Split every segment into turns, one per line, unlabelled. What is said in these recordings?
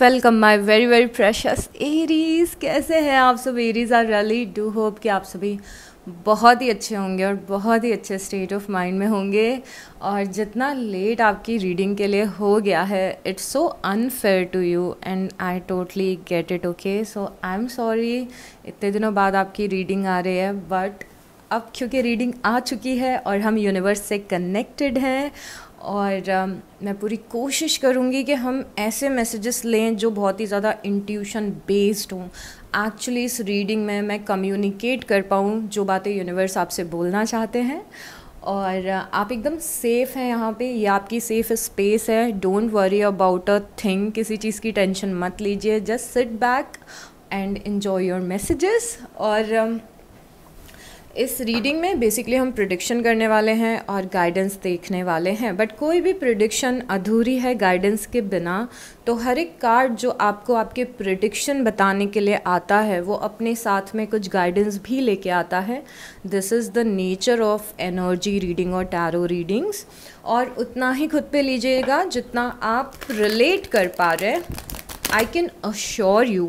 Welcome my very very precious Aries कैसे हैं आप सब Aries are really do hope कि आप सभी बहुत ही अच्छे होंगे और बहुत ही अच्छे स्टेट ऑफ माइंड में होंगे और जितना लेट आपकी रीडिंग के लिए हो गया है it's so unfair to you and I totally get it okay so I am sorry इतने दिनों बाद आपकी रीडिंग आ रही है बट अब क्योंकि रीडिंग आ चुकी है और हम यूनिवर्स से कनेक्टेड हैं और um, मैं पूरी कोशिश करूँगी कि हम ऐसे मैसेजेस लें जो बहुत ही ज़्यादा इंट्यूशन बेस्ड हों एक्चुअली इस रीडिंग में मैं कम्युनिकेट कर पाऊँ जो बातें यूनिवर्स आपसे बोलना चाहते हैं और uh, आप एकदम सेफ़ हैं यहाँ पे ये आपकी सेफ़ स्पेस है don't worry about a thing किसी चीज़ की टेंशन मत लीजिए just sit back and enjoy your messages और um, इस रीडिंग में बेसिकली हम प्रिडिक्शन करने वाले हैं और गाइडेंस देखने वाले हैं बट कोई भी प्रिडिक्शन अधूरी है गाइडेंस के बिना तो हर एक कार्ड जो आपको आपके प्रिडिक्शन बताने के लिए आता है वो अपने साथ में कुछ गाइडेंस भी लेके आता है this is the nature of energy reading और टैरो रीडिंग्स और उतना ही खुद पे लीजिएगा जितना आप रिलेट कर पा रहे हैं आई कैन अश्योर यू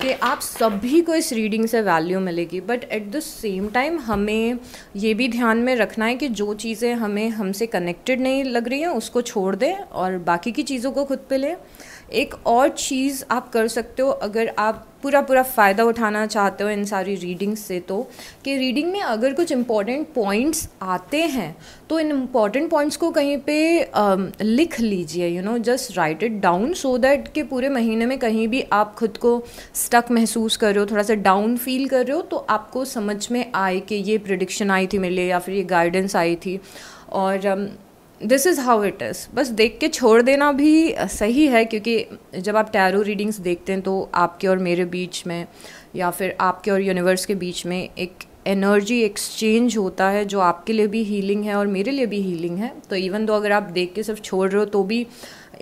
कि आप सभी को इस रीडिंग से वैल्यू मिलेगी but at the same time हमें ये भी ध्यान में रखना है कि जो चीज़ें हमें हमसे कनेक्टेड नहीं लग रही हैं उसको छोड़ दें और बाकी की चीज़ों को खुद पे लें एक और चीज़ आप कर सकते हो अगर आप पूरा पूरा फ़ायदा उठाना चाहते हो इन सारी रीडिंग्स से तो कि रीडिंग में अगर कुछ इम्पॉर्टेंट पॉइंट्स आते हैं तो इन इम्पॉर्टेंट पॉइंट्स को कहीं पे लिख लीजिए you know just write it down so that कि पूरे महीने में कहीं भी आप खुद को स्टक महसूस कर रहे हो थोड़ा सा डाउन फील कर रहे हो तो आपको समझ में आए कि ये प्रडिक्शन आई थी मेरे लिए या फिर ये गाइडेंस आई थी और um, this is how it is बस देख के छोड़ देना भी सही है क्योंकि जब आप टैरो रीडिंग्स देखते हैं तो आपके और मेरे बीच में या फिर आपके और यूनिवर्स के बीच में एक एनर्जी एक्सचेंज होता है जो आपके लिए भी हीलिंग है और मेरे लिए भी हीलिंग है तो इवन दो अगर आप देख के सिर्फ छोड़ रहे हो तो भी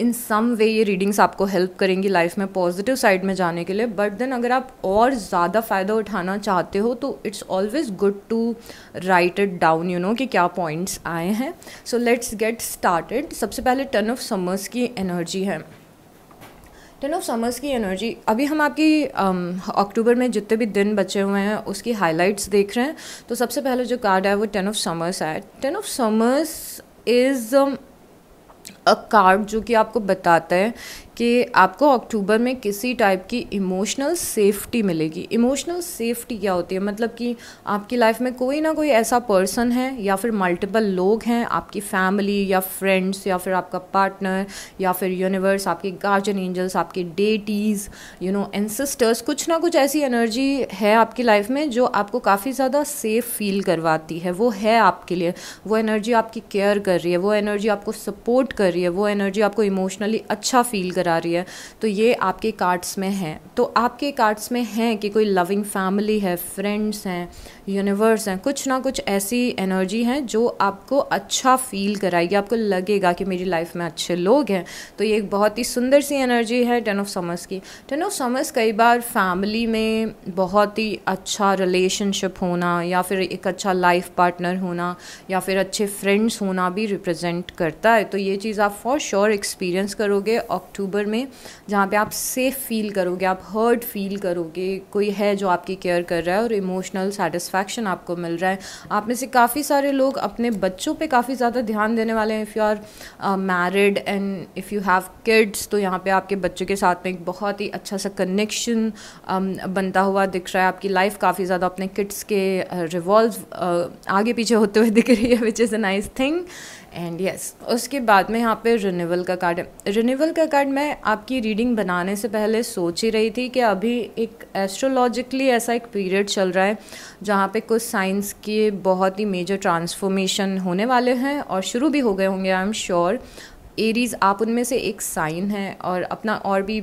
इन सम वे ये रीडिंग्स आपको हेल्प करेंगी लाइफ में पॉजिटिव साइड में जाने के लिए बट देन अगर आप और ज़्यादा फ़ायदा उठाना चाहते हो तो it's always good to write it down you know कि क्या पॉइंट्स आए हैं सो लेट्स गेट स्टार्टेड सबसे पहले टर्न ऑफ समर्स की एनर्जी है टर्न ऑफ समर्स की एनर्जी अभी हम आपकी अक्टूबर um, में जितने भी दिन बचे हुए हैं उसकी हाईलाइट्स देख रहे हैं तो सबसे पहले जो कार्ड है वो टेन ऑफ समर्स है ten of summers is card जो कि आपको बताता है कि आपको अक्टूबर में किसी टाइप की इमोशनल सेफ्टी मिलेगी इमोशनल सेफ्टी क्या होती है मतलब कि आपकी लाइफ में कोई ना कोई ऐसा पर्सन है या फिर मल्टीपल लोग हैं आपकी फैमिली या फ्रेंड्स या फिर आपका पार्टनर या फिर यूनिवर्स आपके गार्जियन एंजल्स आपके डेटीज़ यू नो एनसिस्टर्स कुछ ना कुछ ऐसी एनर्जी है आपकी लाइफ में जो आपको काफ़ी ज़्यादा सेफ फील करवाती है वो है आपके लिए वो एनर्जी आपकी केयर कर रही है वो एनर्जी आपको सपोर्ट कर रही है वो एनर्जी आपको इमोशनली अच्छा फील कर नज़र आ रही है तो ये आपके कार्ड्स में है तो आपके कार्ड्स में हैं कि कोई लविंग फैमिली है फ्रेंड्स हैं यूनिवर्स हैं कुछ ना कुछ ऐसी एनर्जी हैं जो आपको अच्छा फील कराएगी आपको लगेगा कि मेरी लाइफ में अच्छे लोग हैं तो ये एक बहुत ही सुंदर सी एनर्जी है टेन ऑफ समर्स की टेन ऑफ समर्स कई बार फैमिली में बहुत ही अच्छा रिलेशनशिप होना या फिर एक अच्छा लाइफ पार्टनर होना या फिर अच्छे फ्रेंड्स होना भी रिप्रेजेंट करता है तो ये चीज़ आप फॉर श्योर एक्सपीरियंस करोगे अक्टूबर में जहाँ पे आप सेफ़ फील करोगे आप हर्ट फील करोगे कोई है जो आपकी केयर कर रहा है और इमोशनल सेटिस्फाई सेटिस्फैक्शन आपको मिल रहा है आप में से काफ़ी सारे लोग अपने बच्चों पे काफ़ी ज़्यादा ध्यान देने वाले हैं if you are married and if you have kids तो यहाँ पे आपके बच्चों के साथ में एक बहुत ही अच्छा सा कनेक्शन um, बनता हुआ दिख रहा है आपकी लाइफ काफ़ी ज़्यादा अपने किड्स के रिवॉल्व uh, uh, आगे पीछे होते हुए दिख रही है which is a nice thing and yes yes, उसके बाद में यहाँ पे रिन्यूअल का कार्ड है रिन्यूअल का कार्ड मैं आपकी रीडिंग बनाने से पहले सोच ही रही थी कि अभी एक एस्ट्रोलॉजिकली ऐसा एक पीरियड चल रहा है जहाँ पे कुछ साइंस के बहुत ही मेजर ट्रांसफॉर्मेशन होने वाले हैं और शुरू भी हो गए होंगे आई एम श्योर एरीज आप उनमें से एक साइन है और अपना और भी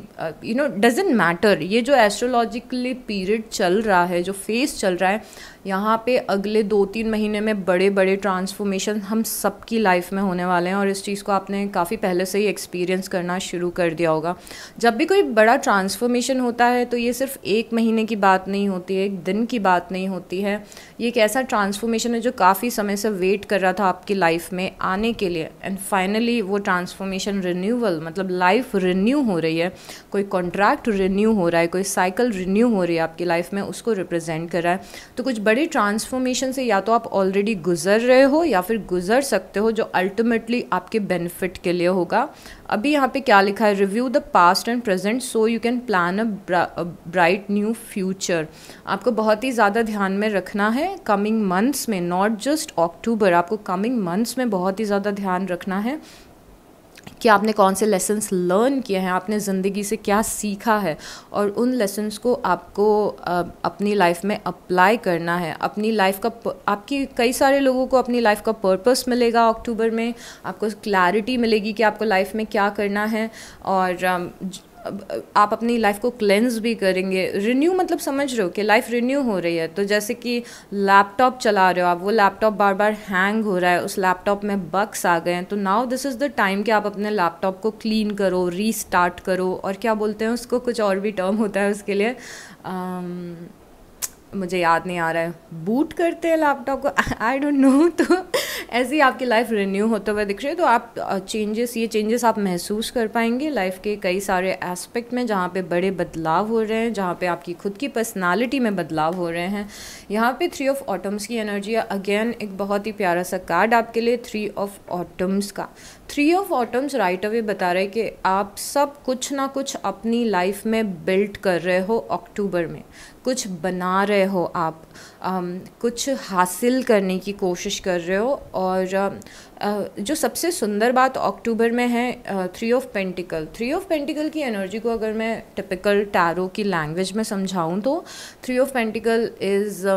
यू नो डजेंट मैटर ये जो एस्ट्रोलॉजिकली पीरियड चल रहा है जो फेस चल रहा है यहाँ पे अगले दो तीन महीने में बड़े बड़े ट्रांसफॉर्मेशन हम सबकी लाइफ में होने वाले हैं और इस चीज़ को आपने काफ़ी पहले से ही एक्सपीरियंस करना शुरू कर दिया होगा जब भी कोई बड़ा ट्रांसफॉर्मेशन होता है तो ये सिर्फ एक महीने की बात नहीं होती है एक दिन की बात नहीं होती है ये एक ऐसा ट्रांसफॉर्मेशन है जो काफ़ी समय से वेट कर रहा था आपकी लाइफ में आने के लिए एंड फाइनली वो ट्रांस ट्रांसफॉर्मेशन रिन्यूअल मतलब लाइफ रिन्यू हो रही है कोई कॉन्ट्रैक्ट रिन्यू हो रहा है कोई साइकिल रिन्यू हो रही है आपकी लाइफ में उसको रिप्रेजेंट कर रहा है तो कुछ बड़े ट्रांसफॉर्मेशन से या तो आप ऑलरेडी गुजर रहे हो या फिर गुजर सकते हो जो अल्टीमेटली आपके बेनिफिट के लिए होगा अभी यहाँ पे क्या लिखा है review the past and present so you can plan a bright new future आपको बहुत ही ज़्यादा ध्यान में रखना है कमिंग मंथ्स में नॉट जस्ट अक्टूबर आपको कमिंग मंथ्स में बहुत ही ज़्यादा ध्यान रखना है कि आपने कौन से लेसन्स लर्न किए हैं आपने ज़िंदगी से क्या सीखा है और उन लेसन्स को आपको अपनी लाइफ में अप्लाई करना है अपनी लाइफ का आपकी कई सारे लोगों को अपनी लाइफ का पर्पस मिलेगा अक्टूबर में आपको क्लैरिटी मिलेगी कि आपको लाइफ में क्या करना है और आप अपनी लाइफ को क्लेंस भी करेंगे रिन्यू मतलब समझ रहे हो कि लाइफ रिन्यू हो रही है तो जैसे कि लैपटॉप चला रहे हो आप वो लैपटॉप बार बार हैंग हो रहा है उस लैपटॉप में बक्स आ गए हैं तो now this is the time कि आप अपने लैपटॉप को क्लीन करो रीस्टार्ट करो और क्या बोलते हैं उसको कुछ और भी टर्म होता है उसके लिए um, मुझे याद नहीं आ रहा है बूट करते हैं लैपटॉप को आई डोंट नो तो ऐसे ही आपकी लाइफ रिन्यू होते हुए दिख रही है तो आप चेंजेस ये चेंजेस आप महसूस कर पाएंगे लाइफ के कई सारे एस्पेक्ट में जहाँ पे बड़े बदलाव हो रहे हैं जहाँ पे आपकी खुद की पर्सनालिटी में बदलाव हो रहे हैं यहाँ पे थ्री ऑफ ऑटम्स की एनर्जी है अगेन एक बहुत ही प्यारा सा कार्ड आपके लिए थ्री ऑफ ऑटम्स का three of autumns right away बता रहे कि आप सब कुछ ना कुछ अपनी लाइफ में बिल्ट कर रहे हो अक्टूबर में कुछ बना रहे हो आप आम, कुछ हासिल करने की कोशिश कर रहे हो और आ, जो सबसे सुंदर बात अक्टूबर में है three of pentacle three of pentacle की एनर्जी को अगर मैं टिपिकल टैरो की लैंग्वेज में समझाऊँ तो three of pentacle is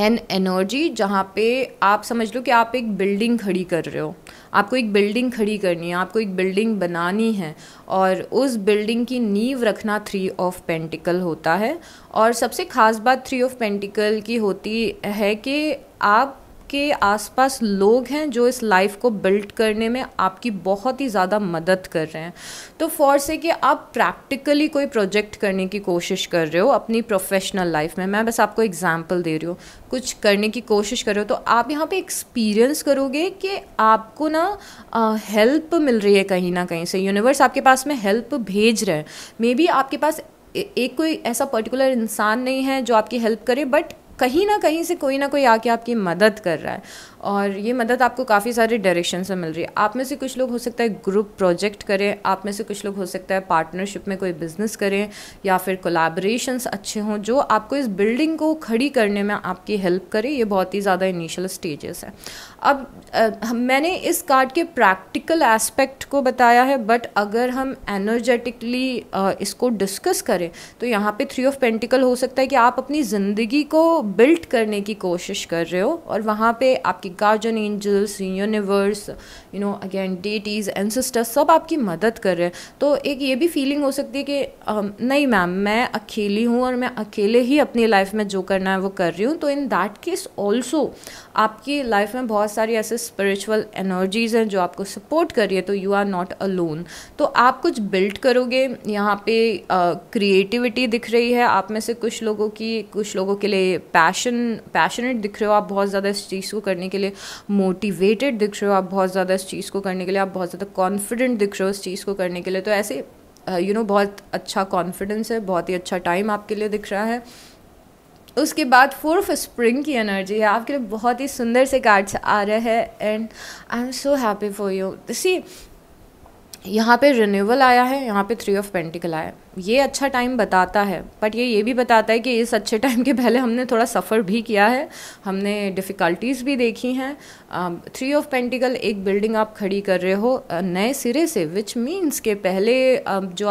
an energy जहाँ पे आप समझ लो कि आप एक बिल्डिंग खड़ी कर रहे हो आपको एक बिल्डिंग खड़ी करनी है आपको एक बिल्डिंग बनानी है और उस बिल्डिंग की नींव रखना थ्री ऑफ पेंटिकल होता है और सबसे ख़ास बात थ्री ऑफ पेंटिकल की होती है कि आप आपके आसपास लोग हैं जो इस लाइफ को बिल्ड करने में आपकी बहुत ही ज़्यादा मदद कर रहे हैं तो फॉर है कि आप प्रैक्टिकली कोई प्रोजेक्ट करने की कोशिश कर रहे हो अपनी प्रोफेशनल लाइफ में मैं बस आपको एग्जाम्पल दे रही हूँ कुछ करने की कोशिश कर रहे हो तो आप यहाँ पे एक्सपीरियंस करोगे कि आपको ना हेल्प मिल रही है कहीं ना कहीं से यूनिवर्स आपके पास में हेल्प भेज रहे हैं मे बी आपके पास एक कोई ऐसा पर्टिकुलर इंसान नहीं है जो आपकी हेल्प करे बट कहीं ना कहीं से कोई ना कोई आके आपकी मदद कर रहा है और ये मदद आपको काफ़ी सारे डायरेक्शन से मिल रही है आप में से कुछ लोग हो सकता है ग्रुप प्रोजेक्ट करें आप में से कुछ लोग हो सकता है पार्टनरशिप में कोई बिज़नेस करें या फिर कोलाब्रेशंस अच्छे हों जो आपको इस बिल्डिंग को खड़ी करने में आपकी हेल्प करे ये बहुत ही ज़्यादा इनिशियल स्टेजेस है अब आ, मैंने इस कार्ड के प्रैक्टिकल एस्पेक्ट को बताया है बट अगर हम एनर्जेटिकली इसको डिस्कस करें तो यहाँ पे थ्री ऑफ पेंटिकल हो सकता है कि आप अपनी ज़िंदगी को बिल्ट करने की कोशिश कर रहे हो और वहाँ पे आपके guardian angels universe you know again deities ancestors सब आपकी मदद कर रहे हैं तो एक ये भी फीलिंग हो सकती है कि um, नहीं मैम मैं अकेली हूँ और मैं अकेले ही अपनी लाइफ में जो करना है वो कर रही हूँ तो इन दैट केस ऑल्सो आपकी लाइफ में बहुत सारी ऐसे स्पिरिचुअल एनर्जीज़ हैं जो आपको सपोर्ट कर रही है तो यू आर नॉट लोन तो आप कुछ बिल्ट करोगे यहाँ पे क्रिएटिविटी uh, दिख रही है आप में से कुछ लोगों की कुछ लोगों के लिए पैशन पैशनेट दिख रहे हो आप बहुत ज़्यादा इस चीज़ को करने के लिए मोटिवेटेड दिख रहे हो आप बहुत ज़्यादा इस चीज़ को करने के लिए आप बहुत ज़्यादा कॉन्फिडेंट दिख रहे हो इस चीज़ को करने के लिए तो ऐसे यू नो बहुत अच्छा कॉन्फिडेंस है बहुत ही अच्छा टाइम आपके लिए दिख रहा है उसके बाद फोर्थ स्प्रिंग की एनर्जी है आपके लिए बहुत ही सुंदर से कार्ड्स आ रहे हैं and I am so happy for you see यहाँ पे रिन्यूअल आया है यहाँ पे थ्री ऑफ पेंटिकल आया है ये अच्छा टाइम बताता है बट ये ये भी बताता है कि इस अच्छे टाइम के पहले हमने थोड़ा सफ़र भी किया है हमने डिफ़िकल्टीज़ भी देखी हैं थ्री ऑफ पेंटिकल एक बिल्डिंग आप खड़ी कर रहे हो नए सिरे से विच मीन्स के पहले uh, जो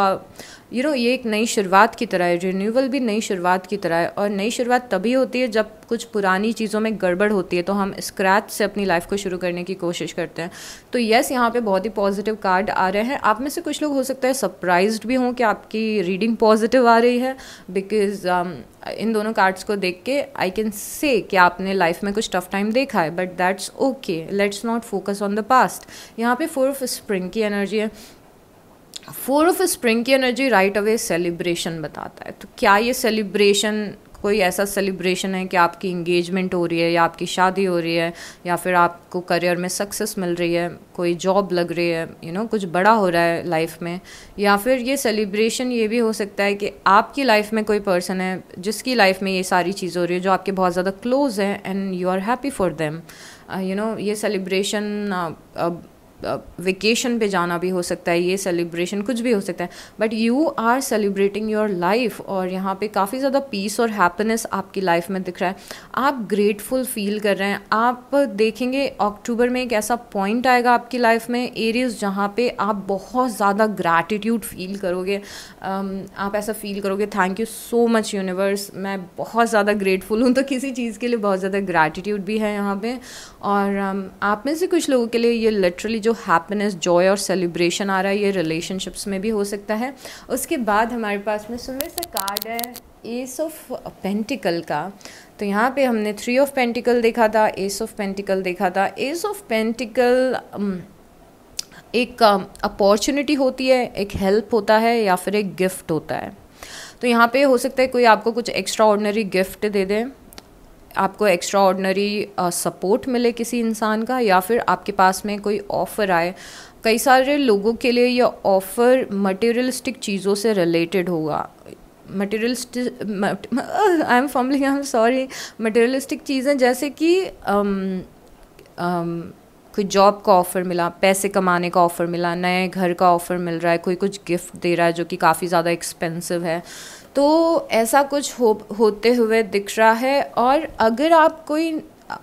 यू नो ये एक नई शुरुआत की तरह है रिन्यूअल भी नई शुरुआत की तरह है और नई शुरुआत तभी होती है जब कुछ पुरानी चीज़ों में गड़बड़ होती है तो हम स्क्रैच से अपनी लाइफ को शुरू करने की कोशिश करते हैं तो येस यहाँ पे बहुत ही पॉजिटिव कार्ड आ रहे हैं आप में से कुछ लोग हो सकता है सरप्राइज भी हों कि आपकी रीडिंग पॉजिटिव आ रही है बिकॉज um, इन दोनों कार्ड्स को देख के आई कैन से कि आपने लाइफ में कुछ टफ टाइम देखा है but that's okay let's not focus on the past यहाँ पे फोर ऑफ स्प्रिंग की एनर्जी है फोर ऑफ स्प्रिंग की एनर्जी राइट अवे सेलिब्रेशन बताता है तो क्या ये सेलिब्रेशन कोई ऐसा सेलिब्रेशन है कि आपकी इंगेजमेंट हो रही है या आपकी शादी हो रही है या फिर आपको करियर में सक्सेस मिल रही है कोई जॉब लग रही है यू you नो know, कुछ बड़ा हो रहा है लाइफ में या फिर ये सेलिब्रेशन ये भी हो सकता है कि आपकी लाइफ में कोई पर्सन है जिसकी लाइफ में ये सारी चीज़ हो रही है जो आपके बहुत ज़्यादा क्लोज है and you are happy for them you know ये सेलिब्रेशन वेकेशन पे जाना भी हो सकता है ये सेलिब्रेशन कुछ भी हो सकता है but you are celebrating your life और यहाँ पे काफ़ी ज़्यादा पीस और हैप्पीनेस आपकी लाइफ में दिख रहा है आप ग्रेटफुल फील कर रहे हैं आप देखेंगे अक्टूबर में एक ऐसा पॉइंट आएगा आपकी लाइफ में एरियज जहाँ पे आप बहुत ज़्यादा ग्रैटिट्यूड फील करोगे आप ऐसा फील करोगे thank you so much universe मैं बहुत ज़्यादा ग्रेटफुल हूँ तो किसी चीज़ के लिए बहुत ज़्यादा ग्रैटिट्यूड भी है यहाँ पर और आप में से कुछ लोगों के लिए ये लिटरली जो हैप्पीनेस जॉय और सेलिब्रेशन आ रहा है ये रिलेशनशिप्स में भी हो सकता है उसके बाद हमारे पास में सुंदर सा कार्ड है एस ऑफ पेंटिकल का तो यहाँ पे हमने थ्री ऑफ पेंटिकल देखा था एस ऑफ पेंटिकल देखा था एस ऑफ पेंटिकल एक अपॉर्चुनिटी um, होती है एक हेल्प होता है या फिर एक गिफ्ट होता है तो यहाँ पे हो सकता है कोई आपको कुछ एक्स्ट्रा ऑर्डनरी गिफ्ट दे दें आपको एक्स्ट्रा ऑर्डनरी सपोर्ट मिले किसी इंसान का या फिर आपके पास में कोई ऑफ़र आए कई सारे लोगों के लिए यह ऑफ़र मटेरियलिस्टिक चीज़ों से रिलेटेड होगा materialistic I am formally I am sorry materialistic चीज़ें जैसे कि um, um, कोई जॉब का ऑफ़र मिला पैसे कमाने का ऑफ़र मिला नए घर का ऑफ़र मिल रहा है कोई कुछ गिफ्ट दे रहा है जो कि काफ़ी ज़्यादा एक्सपेंसिव है तो ऐसा कुछ हो होते हुए दिख रहा है और अगर आप कोई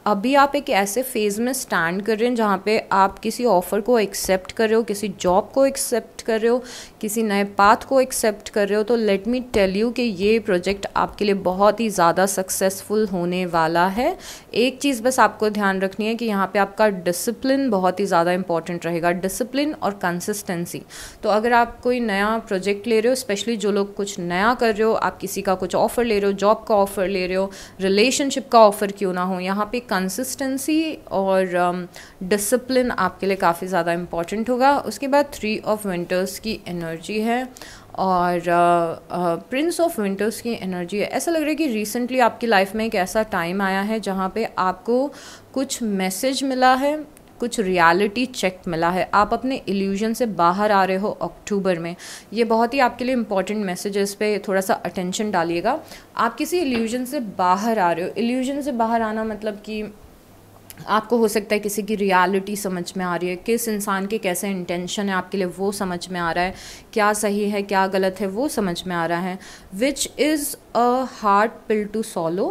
अभी आप एक ऐसे फेज़ में स्टैंड कर रहे हैं जहाँ पे आप किसी ऑफ़र को एक्सेप्ट कर रहे हो किसी जॉब को एक्सेप्ट कर रहे हो किसी नए पाथ को एक्सेप्ट कर रहे हो तो लेट मी टेल यू कि ये प्रोजेक्ट आपके लिए बहुत ही ज़्यादा सक्सेसफुल होने वाला है एक चीज़ बस आपको ध्यान रखनी है कि यहाँ पे आपका डिसिप्लिन बहुत ही ज़्यादा इंपॉर्टेंट रहेगा डिसिप्लिन और कंसिस्टेंसी तो अगर आप कोई नया प्रोजेक्ट ले रहे हो स्पेशली जो लोग कुछ नया कर रहे हो आप किसी का कुछ ऑफ़र ले रहे हो जॉब का ऑफ़र ले रहे हो रिलेशनशिप का ऑफ़र क्यों ना हो यहाँ पे कंसिस्टेंसी और डिसिप्लिन um, आपके लिए काफ़ी ज़्यादा इम्पॉर्टेंट होगा उसके बाद थ्री ऑफ विंटर्स की एनर्जी है और प्रिंस ऑफ विंटर्स की एनर्जी है ऐसा लग रहा है कि रिसेंटली आपकी लाइफ में एक ऐसा टाइम आया है जहाँ पे आपको कुछ मैसेज मिला है कुछ रियलिटी चेक मिला है आप अपने इल्यूजन से बाहर आ रहे हो अक्टूबर में ये बहुत ही आपके लिए इंपॉर्टेंट मैसेज है इस पर थोड़ा सा अटेंशन डालिएगा आप किसी इल्यूजन से बाहर आ रहे हो इल्यूजन से बाहर आना मतलब कि आपको हो सकता है किसी की रियलिटी समझ में आ रही है किस इंसान के कैसे इंटेंशन है आपके लिए वो समझ में आ रहा है क्या सही है क्या गलत है वो समझ में आ रहा है which is a hard pill to swallow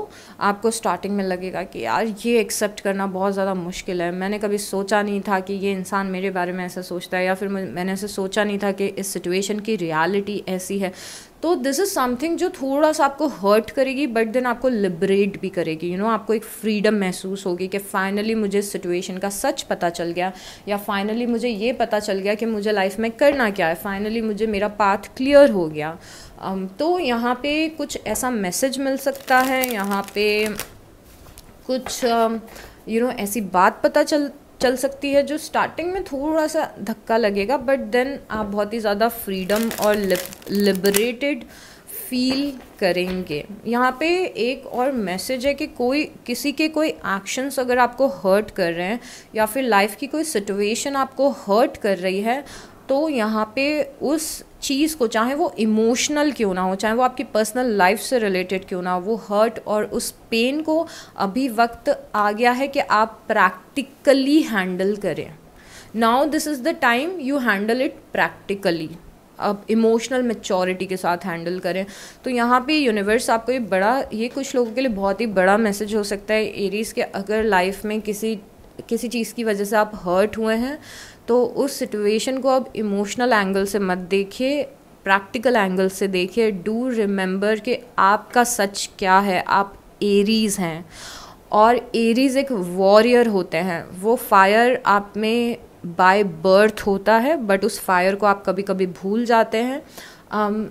आपको स्टार्टिंग में लगेगा कि यार ये एक्सेप्ट करना बहुत ज़्यादा मुश्किल है मैंने कभी सोचा नहीं था कि ये इंसान मेरे बारे में ऐसा सोचता है या फिर मैंने ऐसे सोचा नहीं था कि इस सिचुएशन की रियलिटी ऐसी है तो दिस इज़ समथिंग जो थोड़ा सा आपको हर्ट करेगी बट देन आपको लिबरेट भी करेगी यू you नो know, आपको एक फ्रीडम महसूस होगी कि फाइनली मुझे इस सिचुएशन का सच पता चल गया या फाइनली मुझे ये पता चल गया कि मुझे लाइफ में करना क्या है फाइनली मुझे मेरा पाथ क्लियर हो गया तो यहाँ पे कुछ ऐसा मैसेज मिल सकता है यहाँ पे कुछ यू नो ऐसी बात पता चल चल सकती है जो स्टार्टिंग में थोड़ा सा धक्का लगेगा बट देन आप बहुत ही ज़्यादा फ्रीडम और लिबरेटेड फील करेंगे यहाँ पे एक और मैसेज है कि कोई किसी के कोई एक्शंस अगर आपको हर्ट कर रहे हैं या फिर लाइफ की कोई सिचुएशन आपको हर्ट कर रही है तो यहाँ पे उस चीज़ को चाहे वो इमोशनल क्यों ना हो चाहे वो आपकी पर्सनल लाइफ से रिलेटेड क्यों ना हो वो हर्ट और उस पेन को अभी वक्त आ गया है कि आप प्रैक्टिकली हैंडल करें now this is the time you handle it practically अब इमोशनल मेचोरिटी के साथ हैंडल करें तो यहाँ पे यूनिवर्स आपको ये बड़ा ये कुछ लोगों के लिए बहुत ही बड़ा मैसेज हो सकता है एरीज़ के अगर लाइफ में किसी किसी चीज़ की वजह से आप हर्ट हुए हैं तो उस सिचुएशन को अब इमोशनल एंगल से मत देखिए प्रैक्टिकल एंगल से देखिए डू रिमेंबर कि आपका सच क्या है आप एरीज हैं और एरीज एक वॉरियर होते हैं वो फायर आप में बाय बर्थ होता है बट उस फायर को आप कभी कभी भूल जाते हैं um,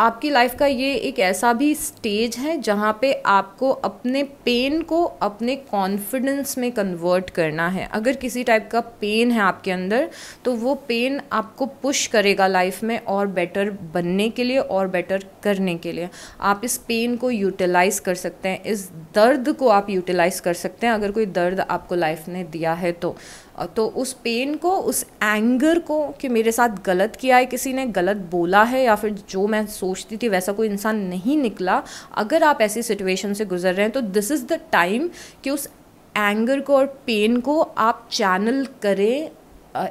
आपकी लाइफ का ये एक ऐसा भी स्टेज है जहाँ पे आपको अपने पेन को अपने कॉन्फिडेंस में कन्वर्ट करना है अगर किसी टाइप का पेन है आपके अंदर तो वो पेन आपको पुश करेगा लाइफ में और बेटर बनने के लिए और बेटर करने के लिए आप इस पेन को यूटिलाइज़ कर सकते हैं इस दर्द को आप यूटिलाइज़ कर सकते हैं अगर कोई दर्द आपको लाइफ ने दिया है तो तो उस पेन को उस एंगर को कि मेरे साथ गलत किया है किसी ने गलत बोला है या फिर जो मैं सोचती थी वैसा कोई इंसान नहीं निकला अगर आप ऐसी सिचुएशन से गुजर रहे हैं तो दिस इज़ द टाइम कि उस एंगर को और पेन को आप चैनल करें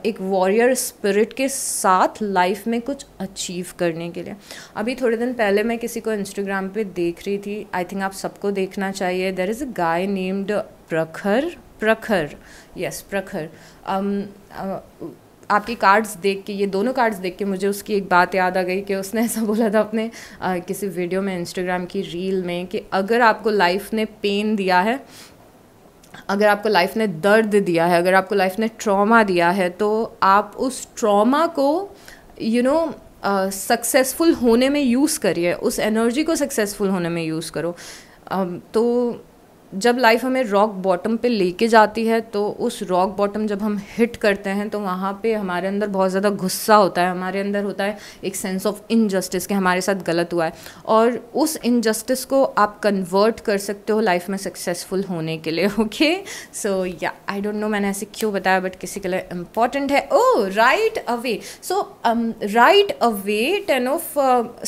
एक वॉरियर स्पिरिट के साथ लाइफ में कुछ अचीव करने के लिए अभी थोड़े दिन पहले मैं किसी को इंस्टाग्राम पे देख रही थी आई थिंक आप सबको देखना चाहिए there is a guy named प्रखर प्रखर यस प्रखर um, uh, आपके कार्ड्स देख के ये दोनों कार्ड्स देख के मुझे उसकी एक बात याद आ गई कि उसने ऐसा बोला था अपने आ, uh, किसी वीडियो में इंस्टाग्राम की रील में कि अगर आपको लाइफ ने पेन दिया है अगर आपको लाइफ ने दर्द दिया है अगर आपको लाइफ ने ट्रॉमा दिया है तो आप उस ट्रॉमा को यू नो सक्सेसफुल होने में यूज़ करिए उस एनर्जी को सक्सेसफुल होने में यूज़ करो uh, तो जब लाइफ हमें रॉक बॉटम पे लेके जाती है तो उस रॉक बॉटम जब हम हिट करते हैं तो वहाँ पे हमारे अंदर बहुत ज़्यादा गुस्सा होता है हमारे अंदर होता है एक सेंस ऑफ इनजस्टिस कि हमारे साथ गलत हुआ है और उस इनजस्टिस को आप कन्वर्ट कर सकते हो लाइफ में सक्सेसफुल होने के लिए ओके सो या आई डोंट नो मैंने ऐसे क्यों बताया बट किसी के लिए इम्पॉर्टेंट है oh right away so right away ten of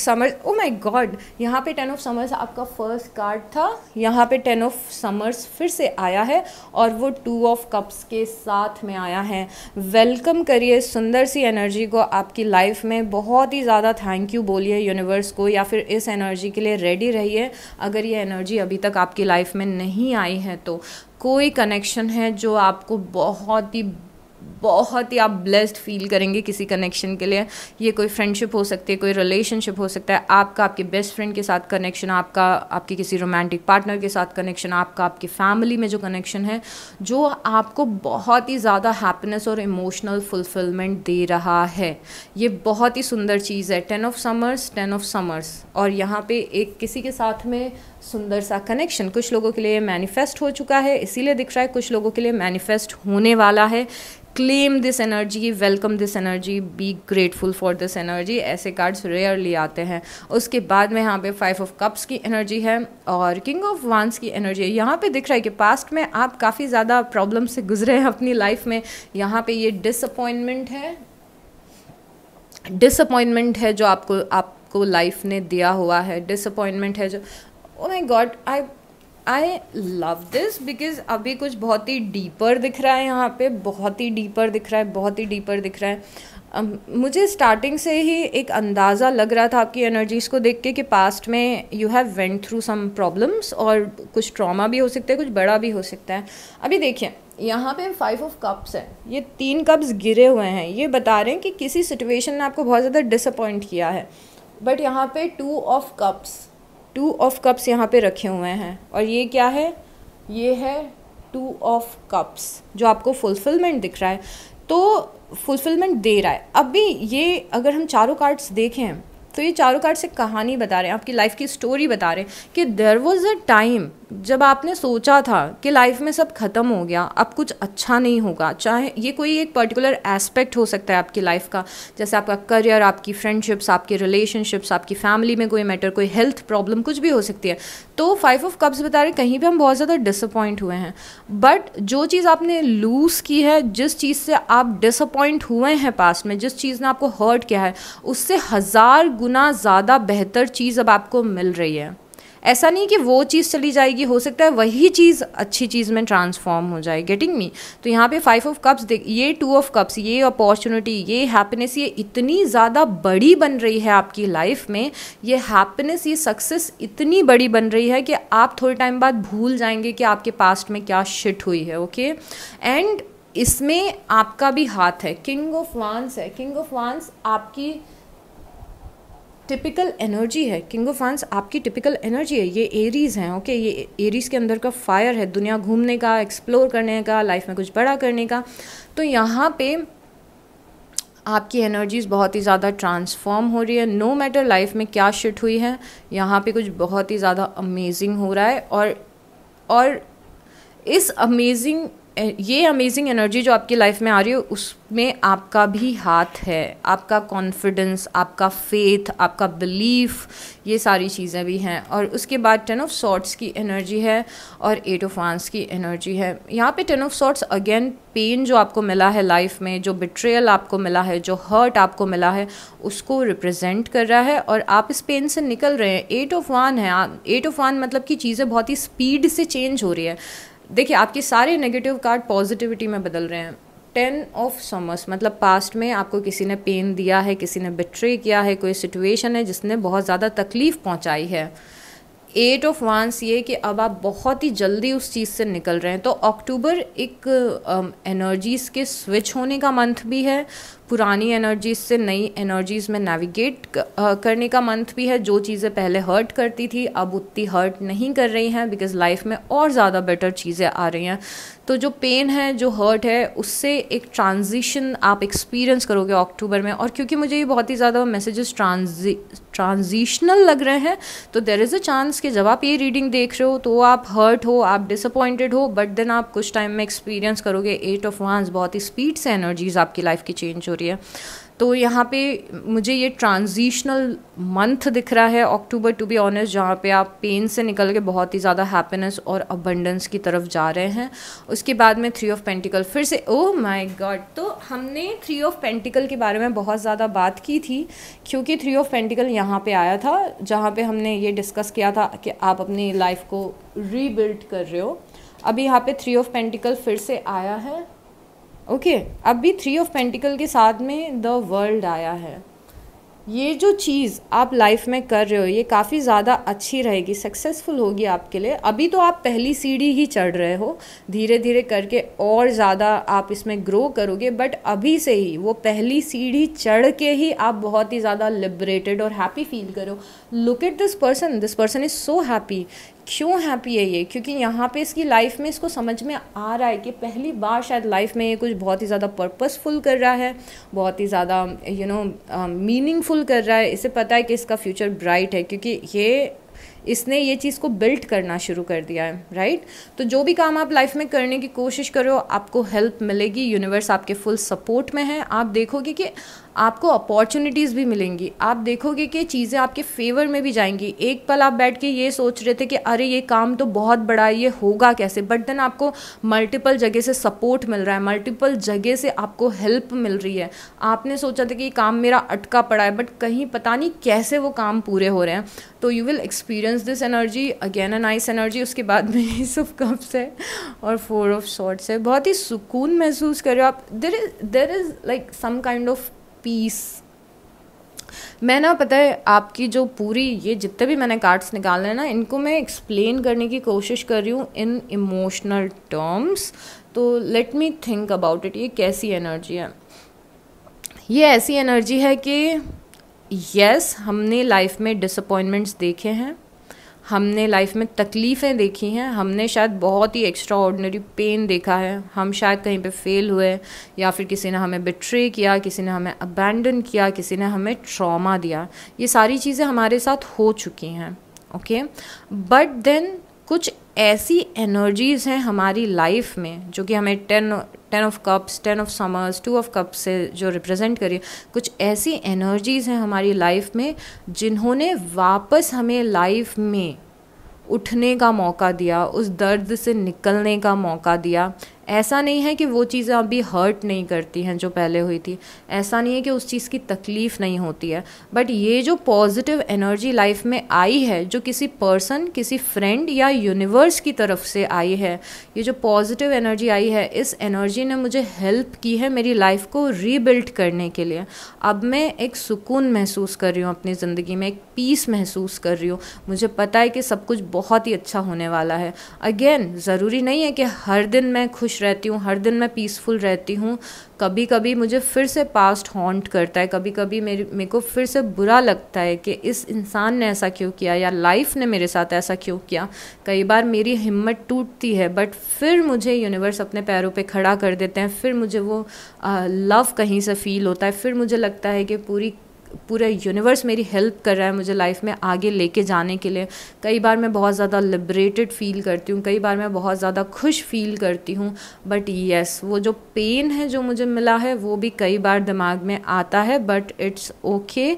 swords oh my God यहाँ पे टेन ऑफ समर्स आपका फर्स्ट कार्ड था यहाँ पे टेन ऑफ समर्स फिर से आया है और वो टू ऑफ कप्स के साथ में आया है वेलकम करिए सुंदर सी एनर्जी को आपकी लाइफ में बहुत ही ज़्यादा थैंक यू बोलिए यूनिवर्स को या फिर इस एनर्जी के लिए रेडी रहिए अगर ये एनर्जी अभी तक आपकी लाइफ में नहीं आई है तो कोई कनेक्शन है जो आपको बहुत ही बहुत ही आप ब्लेस्ड फील करेंगे किसी कनेक्शन के लिए ये कोई फ्रेंडशिप हो सकती है कोई रिलेशनशिप हो सकता है आपका आपके बेस्ट फ्रेंड के साथ कनेक्शन आपका आपके किसी रोमांटिक पार्टनर के साथ कनेक्शन आपका आपकी फैमिली में जो कनेक्शन है जो आपको बहुत ही ज़्यादा हैप्पीनेस और इमोशनल फुलफिलमेंट दे रहा है ये बहुत ही सुंदर चीज़ है ten of swords ten of swords और यहाँ पे एक किसी के साथ में सुंदर सा कनेक्शन कुछ लोगों के लिए मैनिफेस्ट हो चुका है इसीलिए दिख रहा है कुछ लोगों के लिए मैनिफेस्ट होने वाला है claim this energy welcome this energy be grateful for this energy ऐसे कार्ड्स रेयरली आते हैं उसके बाद में यहाँ पे फाइव ऑफ कप्स की एनर्जी है और किंग ऑफ वांस की एनर्जी है यहाँ पे दिख रहा है कि पास्ट में आप काफ़ी ज़्यादा प्रॉब्लम से गुजरे हैं अपनी लाइफ में यहाँ पे ये डिसअपॉइंटमेंट है डिसअपॉइंटमेंट है जो आपको आपको लाइफ ने दिया हुआ है डिसअपॉइंटमेंट है जो oh my God I I love this because अभी कुछ बहुत ही डीपर दिख रहा है यहाँ पे बहुत ही डीपर दिख रहा है बहुत ही डीपर दिख रहा है मुझे स्टार्टिंग से ही एक अंदाज़ा लग रहा था आपकी एनर्जीज़ को देख के कि पास्ट में you have went through some problems और कुछ ट्रॉमा भी हो सकता है कुछ बड़ा भी हो सकता है अभी देखिए यहाँ पे फाइव ऑफ कप्स हैं ये तीन कप्स गिरे हुए हैं ये बता रहे हैं कि किसी सिचुएशन ने आपको बहुत ज़्यादा डिसअपॉइंट किया है बट यहाँ पे two of cups two of cups यहाँ पे रखे हुए हैं और ये क्या है ये है टू ऑफ कप्स जो आपको फुलफिलमेंट दिख रहा है तो फुलफिलमेंट दे रहा है अब भी ये अगर हम चारों कार्ड्स देखें तो ये चारों कार्ड्स एक कहानी बता रहे हैं आपकी लाइफ की स्टोरी बता रहे हैं कि देर वॉज अ टाइम जब आपने सोचा था कि लाइफ में सब ख़त्म हो गया अब कुछ अच्छा नहीं होगा चाहे ये कोई एक पर्टिकुलर एस्पेक्ट हो सकता है आपकी लाइफ का जैसे आपका करियर आपकी फ्रेंडशिप्स आपके रिलेशनशिप्स आपकी फैमिली में कोई मैटर कोई हेल्थ प्रॉब्लम कुछ भी हो सकती है तो फाइव ऑफ कप्स बता रहे कहीं पर हम बहुत ज़्यादा डिसअपॉइंट हुए हैं बट जो चीज़ आपने लूज़ की है जिस चीज़ से आप डिसअपॉइंट हुए हैं पास में जिस चीज़ ने आपको हर्ट किया है उससे हज़ार गुना ज़्यादा बेहतर चीज़ अब आपको मिल रही है ऐसा नहीं कि वो चीज़ चली जाएगी हो सकता है वही चीज़ अच्छी चीज़ में ट्रांसफॉर्म हो जाए गेटिंग मी तो यहाँ पे फाइव ऑफ कप्स देख ये टू ऑफ कप्स ये अपॉर्चुनिटी ये हैप्पीनेस ये इतनी ज़्यादा बड़ी बन रही है आपकी लाइफ में ये हैप्पीनेस ये सक्सेस इतनी बड़ी बन रही है कि आप थोड़े टाइम बाद भूल जाएंगे कि आपके पास्ट में क्या शिट हुई है ओके okay? एंड इसमें आपका भी हाथ है किंग ऑफ वांस है किंग ऑफ वांस आपकी टिपिकल एनर्जी है किंग ऑफ फंस आपकी टिपिकल एनर्जी है ये एरीज हैं ओके ये एरीज के अंदर का फायर है दुनिया घूमने का एक्सप्लोर करने का लाइफ में कुछ बड़ा करने का तो यहाँ पे आपकी एनर्जीज़ बहुत ही ज़्यादा ट्रांसफॉर्म हो रही है नो मैटर लाइफ में क्या शिट हुई है यहाँ पे कुछ बहुत ही ज़्यादा अमेजिंग हो रहा है और और इस अमेजिंग ये अमेजिंग एनर्जी जो आपकी लाइफ में आ रही है उसमें आपका भी हाथ है आपका कॉन्फिडेंस आपका फेथ आपका बिलीफ ये सारी चीज़ें भी हैं और उसके बाद टेन ऑफ सॉट्स की एनर्जी है और एट ऑफ आंस की एनर्जी है यहाँ पे ten of swords again pain जो आपको मिला है लाइफ में जो बिट्रेयल आपको मिला है जो हर्ट आपको मिला है उसको रिप्रेजेंट कर रहा है और आप इस पेन से निकल रहे हैं एट ऑफ वन है एट ऑफ वन मतलब कि चीज़ें बहुत ही स्पीड से चेंज हो रही है देखिए आपके सारे नेगेटिव कार्ड पॉजिटिविटी में बदल रहे हैं टेन ऑफ समर्स मतलब पास्ट में आपको किसी ने पेन दिया है किसी ने बिट्रे किया है कोई सिचुएशन है जिसने बहुत ज़्यादा तकलीफ़ पहुँचाई है एट ऑफ वांस ये कि अब आप बहुत ही जल्दी उस चीज़ से निकल रहे हैं तो अक्टूबर एक एनर्जीज़ um, के स्विच होने का मंथ भी है पुरानी एनर्जीज से नई एनर्जीज में नेविगेट करने का मंथ भी है जो चीज़ें पहले हर्ट करती थी अब उतनी हर्ट नहीं कर रही हैं बिकॉज लाइफ में और ज़्यादा बेटर चीज़ें आ रही हैं तो जो पेन है जो हर्ट है उससे एक ट्रांजिशन आप एक्सपीरियंस करोगे अक्टूबर में और क्योंकि मुझे ये बहुत ही ज़्यादा मैसेजेस ट्रांजी ट्रांजिशनल लग रहे हैं तो देर इज़ अ चांस कि जब आप ये रीडिंग देख रहे हो तो आप हर्ट हो आप डिसअपॉइंटेड हो बट देन आप कुछ टाइम में एक्सपीरियंस करोगे एट ऑफ वांस बहुत ही स्पीड से एनर्जीज आपकी लाइफ की चेंज हो रही है तो यहाँ पे मुझे ये ट्रांजिशनल मंथ दिख रहा है अक्टूबर टू बी ऑनेस्ट जहाँ पे आप पेन से निकल के बहुत ही ज़्यादा हैप्पीनेस और अबंडेंस की तरफ जा रहे हैं उसके बाद में थ्री ऑफ पेंटिकल फिर से ओह माय गॉड तो हमने थ्री ऑफ पेंटिकल के बारे में बहुत ज़्यादा बात की थी क्योंकि थ्री ऑफ पेंटिकल यहाँ पर आया था जहाँ पर हमने ये डिस्कस किया था कि आप अपनी लाइफ को रीबिल्ड कर रहे हो अभी यहाँ पे थ्री ऑफ पेंटिकल फिर से आया है ओके okay, अब भी थ्री ऑफ पेंटिकल के साथ में द वर्ल्ड आया है ये जो चीज़ आप लाइफ में कर रहे हो ये काफ़ी ज़्यादा अच्छी रहेगी सक्सेसफुल होगी आपके लिए अभी तो आप पहली सीढ़ी ही चढ़ रहे हो धीरे धीरे करके और ज़्यादा आप इसमें ग्रो करोगे बट अभी से ही वो पहली सीढ़ी चढ़ के ही आप बहुत ही ज़्यादा लिबरेटेड और हैप्पी फील करो look at this person this person is so happy क्यों हैप्पी है ये क्योंकि यहाँ पे इसकी लाइफ में इसको समझ में आ रहा है कि पहली बार शायद लाइफ में ये कुछ बहुत ही ज़्यादा पर्पसफुल कर रहा है बहुत ही ज़्यादा यू नो मीनिंगफुल कर रहा है इसे पता है कि इसका फ्यूचर ब्राइट है क्योंकि ये इसने ये चीज़ को बिल्ड करना शुरू कर दिया है राइट तो जो भी काम आप लाइफ में करने की कोशिश करो आपको हेल्प मिलेगी यूनिवर्स आपके फुल सपोर्ट में है आप देखोगे कि, कि आपको अपॉर्चुनिटीज़ भी मिलेंगी आप देखोगे कि चीज़ें आपके फेवर में भी जाएंगी एक पल आप बैठ के ये सोच रहे थे कि अरे ये काम तो बहुत बड़ा है ये होगा कैसे बट देन आपको मल्टीपल जगह से सपोर्ट मिल रहा है मल्टीपल जगह से आपको हेल्प मिल रही है आपने सोचा था कि ये काम मेरा अटका पड़ा है बट कहीं पता नहीं कैसे वो काम पूरे हो रहे हैं तो you will experience this energy again a nice energy उसके बाद में एस ऑफ कप्स है और फोर ऑफ शॉर्ट्स है बहुत ही सुकून महसूस कर रहे हो आप there is there is like some kind of peace मैं ना पता है आपकी जो पूरी ये जितने भी मैंने कार्ड्स निकाले हैं ना इनको मैं एक्सप्लेन करने की कोशिश कर रही हूँ इन इमोशनल टर्म्स तो let me think about it ये कैसी एनर्जी है ये ऐसी एनर्जी है कि यस yes, हमने लाइफ में डिसअपॉइंटमेंट्स देखे हैं हमने लाइफ में तकलीफ़ें देखी हैं हमने शायद बहुत ही एक्स्ट्रा ऑर्डनरी पेन देखा है हम शायद कहीं पे फेल हुए या फिर किसी ने हमें बिट्रे किया किसी ने हमें अबेंडन किया किसी ने हमें ट्रॉमा दिया ये सारी चीज़ें हमारे साथ हो चुकी हैं ओके बट देन कुछ ऐसी एनर्जीज़ हैं हमारी लाइफ में जो कि हमें ten ten of cups ten of swords two of cups से जो रिप्रेजेंट करिए कुछ ऐसी एनर्जीज़ हैं हमारी लाइफ में जिन्होंने वापस हमें लाइफ में उठने का मौका दिया उस दर्द से निकलने का मौका दिया ऐसा नहीं है कि वो चीज़ें अभी हर्ट नहीं करती हैं जो पहले हुई थी ऐसा नहीं है कि उस चीज़ की तकलीफ़ नहीं होती है बट ये जो पॉजिटिव एनर्जी लाइफ में आई है जो किसी पर्सन किसी फ्रेंड या यूनिवर्स की तरफ से आई है ये जो पॉजिटिव एनर्जी आई है इस एनर्जी ने मुझे हेल्प की है मेरी लाइफ को रीबिल्ड करने के लिए अब मैं एक सुकून महसूस कर रही हूँ अपनी ज़िंदगी में एक पीस महसूस कर रही हूँ मुझे पता है कि सब कुछ बहुत ही अच्छा होने वाला है अगेन ज़रूरी नहीं है कि हर दिन मैं खुश रहती हूँ हर दिन मैं पीसफुल रहती हूँ कभी कभी मुझे फिर से पास्ट हॉन्ट करता है कभी कभी मेरे मेरे को फिर से बुरा लगता है कि इस इंसान ने ऐसा क्यों किया या लाइफ ने मेरे साथ ऐसा क्यों किया कई बार मेरी हिम्मत टूटती है बट फिर मुझे यूनिवर्स अपने पैरों पे खड़ा कर देते हैं फिर मुझे वो लव कहीं से फील होता है फिर मुझे लगता है कि पूरी पूरा यूनिवर्स मेरी हेल्प कर रहा है मुझे लाइफ में आगे लेके जाने के लिए कई बार मैं बहुत ज़्यादा लिबरेटेड फील करती हूँ कई बार मैं बहुत ज़्यादा खुश फील करती हूँ बट येस वो जो पेन है जो मुझे मिला है वो भी कई बार दिमाग में आता है but it's okay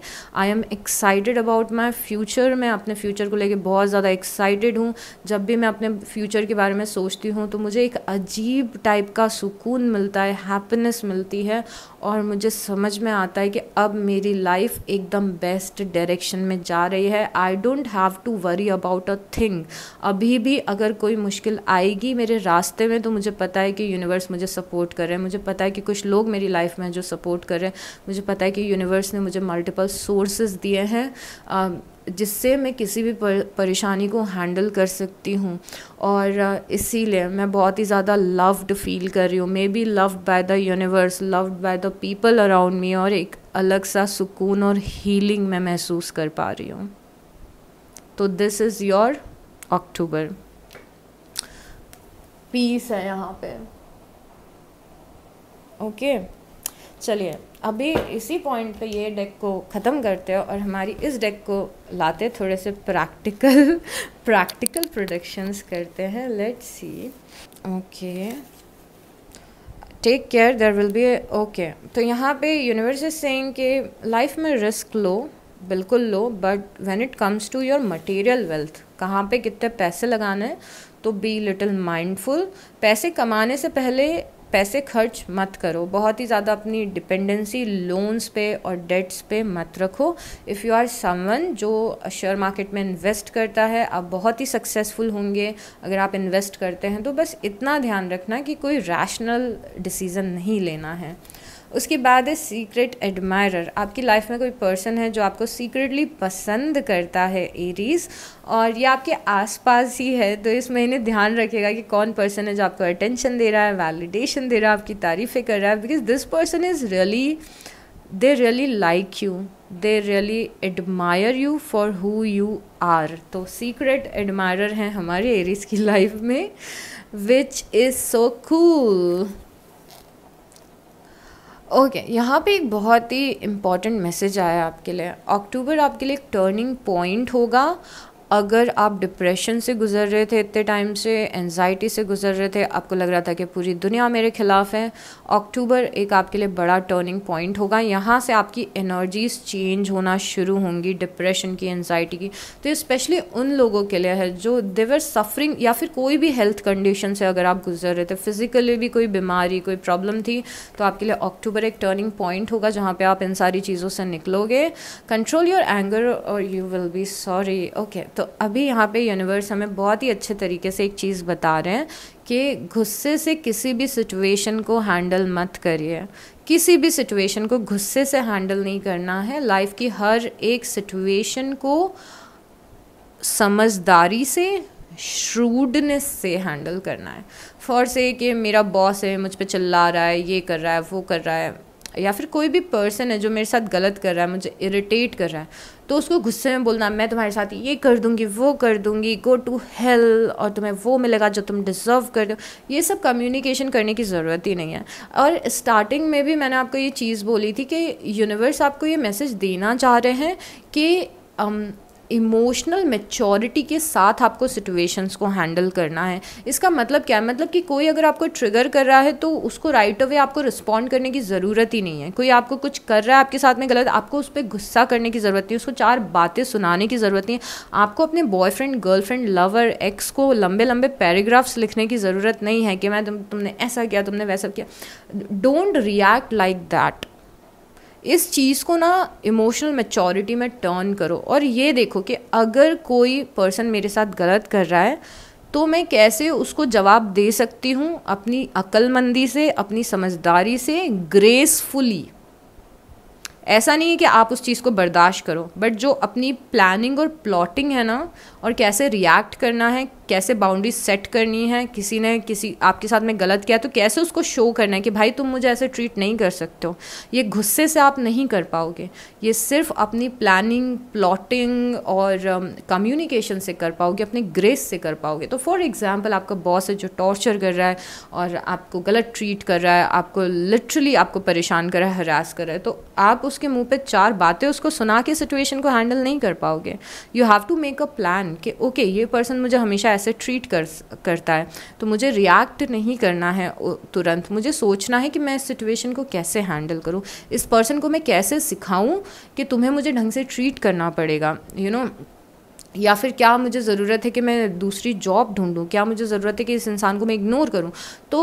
I am excited about my future मैं अपने फ्यूचर को लेके बहुत ज़्यादा एक्साइटेड हूँ जब भी मैं अपने फ्यूचर के बारे में सोचती हूँ तो मुझे एक अजीब टाइप का सुकून मिलता है हैप्पीनेस मिलती है और मुझे समझ में आता है कि अब मेरी लाइफ एकदम बेस्ट डायरेक्शन में जा रही है I don't have to worry about a thing अभी भी अगर कोई मुश्किल आएगी मेरे रास्ते में तो मुझे पता है कि यूनिवर्स मुझे सपोर्ट कर रहे हैं मुझे पता है कि कुछ लोग मेरी लाइफ में जो सपोर्ट कर रहे हैं मुझे पता है कि यूनिवर्स ने मुझे मल्टीपल सोर्सेज दिए हैं जिससे मैं किसी भी परेशानी को हैंडल कर सकती हूँ और इसीलिए मैं बहुत ही ज़्यादा लव्ड फील कर रही हूँ maybe loved by the universe loved by the people around me और एक अलग सा सुकून और हीलिंग मैं महसूस कर पा रही हूँ तो this is your October peace है यहाँ पे ओके okay. चलिए अभी इसी पॉइंट पे ये डेक को ख़त्म करते हो और हमारी इस डेक को लाते थोड़े से प्रैक्टिकल प्रैक्टिकल प्रोडक्शंस करते हैं let's see okay take care there will be okay तो यहाँ पे यूनिवर्स इज सेइंग कि लाइफ में रिस्क लो बिल्कुल लो but when it comes to your material wealth कहाँ पे कितने पैसे लगाने हैं तो बी लिटिल माइंडफुल पैसे कमाने से पहले पैसे खर्च मत करो बहुत ही ज़्यादा अपनी डिपेंडेंसी लोन्स पे और डेट्स पे मत रखो इफ़ यू आर समवन जो शेयर मार्केट में इन्वेस्ट करता है आप बहुत ही सक्सेसफुल होंगे अगर आप इन्वेस्ट करते हैं तो बस इतना ध्यान रखना कि कोई रैशनल डिसीज़न नहीं लेना है उसके बाद है सीक्रेट एडमायरर आपकी लाइफ में कोई पर्सन है जो आपको सीक्रेटली पसंद करता है एरीज और ये आपके आसपास ही है तो इस महीने ध्यान रखिएगा कि कौन पर्सन है जो आपको अटेंशन दे रहा है वैलिडेशन दे रहा है आपकी तारीफ़ें कर रहा है because this person is really they really like you they really admire you for who you are तो सीक्रेट एडमायर हैं हमारे एरीज की लाइफ में which is so cool okay okay, यहाँ पे एक बहुत ही इम्पॉर्टेंट मैसेज आया आपके लिए अक्टूबर आपके लिए एक टर्निंग पॉइंट होगा अगर आप डिप्रेशन से गुजर रहे थे इतने टाइम से एनजाइटी से गुजर रहे थे आपको लग रहा था कि पूरी दुनिया मेरे खिलाफ है अक्टूबर एक आपके लिए बड़ा टर्निंग पॉइंट होगा यहाँ से आपकी एनर्जीज चेंज होना शुरू होंगी डिप्रेशन की एनजाइटी की तो स्पेशली उन लोगों के लिए है जो देवर सफरिंग या फिर कोई भी हेल्थ कंडीशन से अगर आप गुजर रहे थे फिजिकली भी कोई बीमारी कोई प्रॉब्लम थी तो आपके लिए अक्टूबर एक टर्निंग पॉइंट होगा जहाँ पर आप इन सारी चीज़ों से निकलोगे कंट्रोल योर एंगर और you will be sorry okay तो तो अभी यहाँ पे यूनिवर्स हमें बहुत ही अच्छे तरीके से एक चीज़ बता रहे हैं कि गुस्से से किसी भी सिचुएशन को हैंडल मत करिए किसी भी सिचुएशन को गुस्से से हैंडल नहीं करना है लाइफ की हर एक सिचुएशन को समझदारी से श्रूडनेस से हैंडल करना है फॉर से कि मेरा बॉस है मुझ पर चिल्ला रहा है ये कर रहा है वो कर रहा है या फिर कोई भी पर्सन है जो मेरे साथ गलत कर रहा है मुझे इरिटेट कर रहा है तो उसको गुस्से में बोलना मैं तुम्हारे साथ ये कर दूंगी वो कर दूंगी गो टू हेल और तुम्हें वो मिलेगा जो तुम डिज़र्व कर दो ये सब कम्युनिकेशन करने की ज़रूरत ही नहीं है और स्टार्टिंग में भी मैंने आपको ये चीज़ बोली थी कि यूनिवर्स आपको ये मैसेज देना चाह रहे हैं कि um, इमोशनल मेचोरिटी के साथ आपको सिचुएशंस को हैंडल करना है इसका मतलब क्या है मतलब कि कोई अगर आपको ट्रिगर कर रहा है तो उसको राइट अवे आपको रिस्पॉन्ड करने की ज़रूरत ही नहीं है कोई आपको कुछ कर रहा है आपके साथ में गलत आपको उस पर गुस्सा करने की ज़रूरत नहीं है उसको चार बातें सुनाने की ज़रूरत नहीं है आपको अपने बॉयफ्रेंड गर्लफ्रेंड लवर एक्स को लंबे लंबे पैराग्राफ्स लिखने की ज़रूरत नहीं है कि मैं तुम तुमने ऐसा किया तुमने वैसा किया डोंट रिएक्ट लाइक दैट इस चीज़ को ना इमोशनल मेचोरिटी में टर्न करो और ये देखो कि अगर कोई पर्सन मेरे साथ गलत कर रहा है तो मैं कैसे उसको जवाब दे सकती हूँ अपनी अक्लमंदी से अपनी समझदारी से ग्रेसफुली ऐसा नहीं है कि आप उस चीज़ को बर्दाश्त करो बट जो अपनी प्लानिंग और प्लॉटिंग है ना और कैसे रिएक्ट करना है कैसे बाउंड्री सेट करनी है किसी ने किसी आपके साथ में गलत किया तो कैसे उसको शो करना है कि भाई तुम मुझे ऐसे ट्रीट नहीं कर सकते हो ये गुस्से से आप नहीं कर पाओगे ये सिर्फ अपनी प्लानिंग प्लॉटिंग और कम्युनिकेशन um, से कर पाओगे अपने ग्रेस से कर पाओगे तो फॉर एग्ज़ाम्पल आपका बॉस है जो टॉर्चर कर रहा है और आपको गलत ट्रीट कर रहा है आपको लिटरली आपको परेशान कर रहा है हरास कर रहा है तो आप उसके मुँह पर चार बातें उसको सुना के सिचुएशन को हैंडल नहीं कर पाओगे you have to make a plan point कि ओके ये पर्सन मुझे हमेशा ऐसे ट्रीट कर करता है तो मुझे रिएक्ट नहीं करना है तुरंत मुझे सोचना है कि मैं इस सिचुएशन को कैसे हैंडल करूँ इस पर्सन को मैं कैसे सिखाऊँ कि तुम्हें मुझे ढंग से ट्रीट करना पड़ेगा यू you नो know, या फिर क्या मुझे ज़रूरत है कि मैं दूसरी जॉब ढूंढूं क्या मुझे ज़रूरत है कि इस इंसान को मैं इग्नोर करूं तो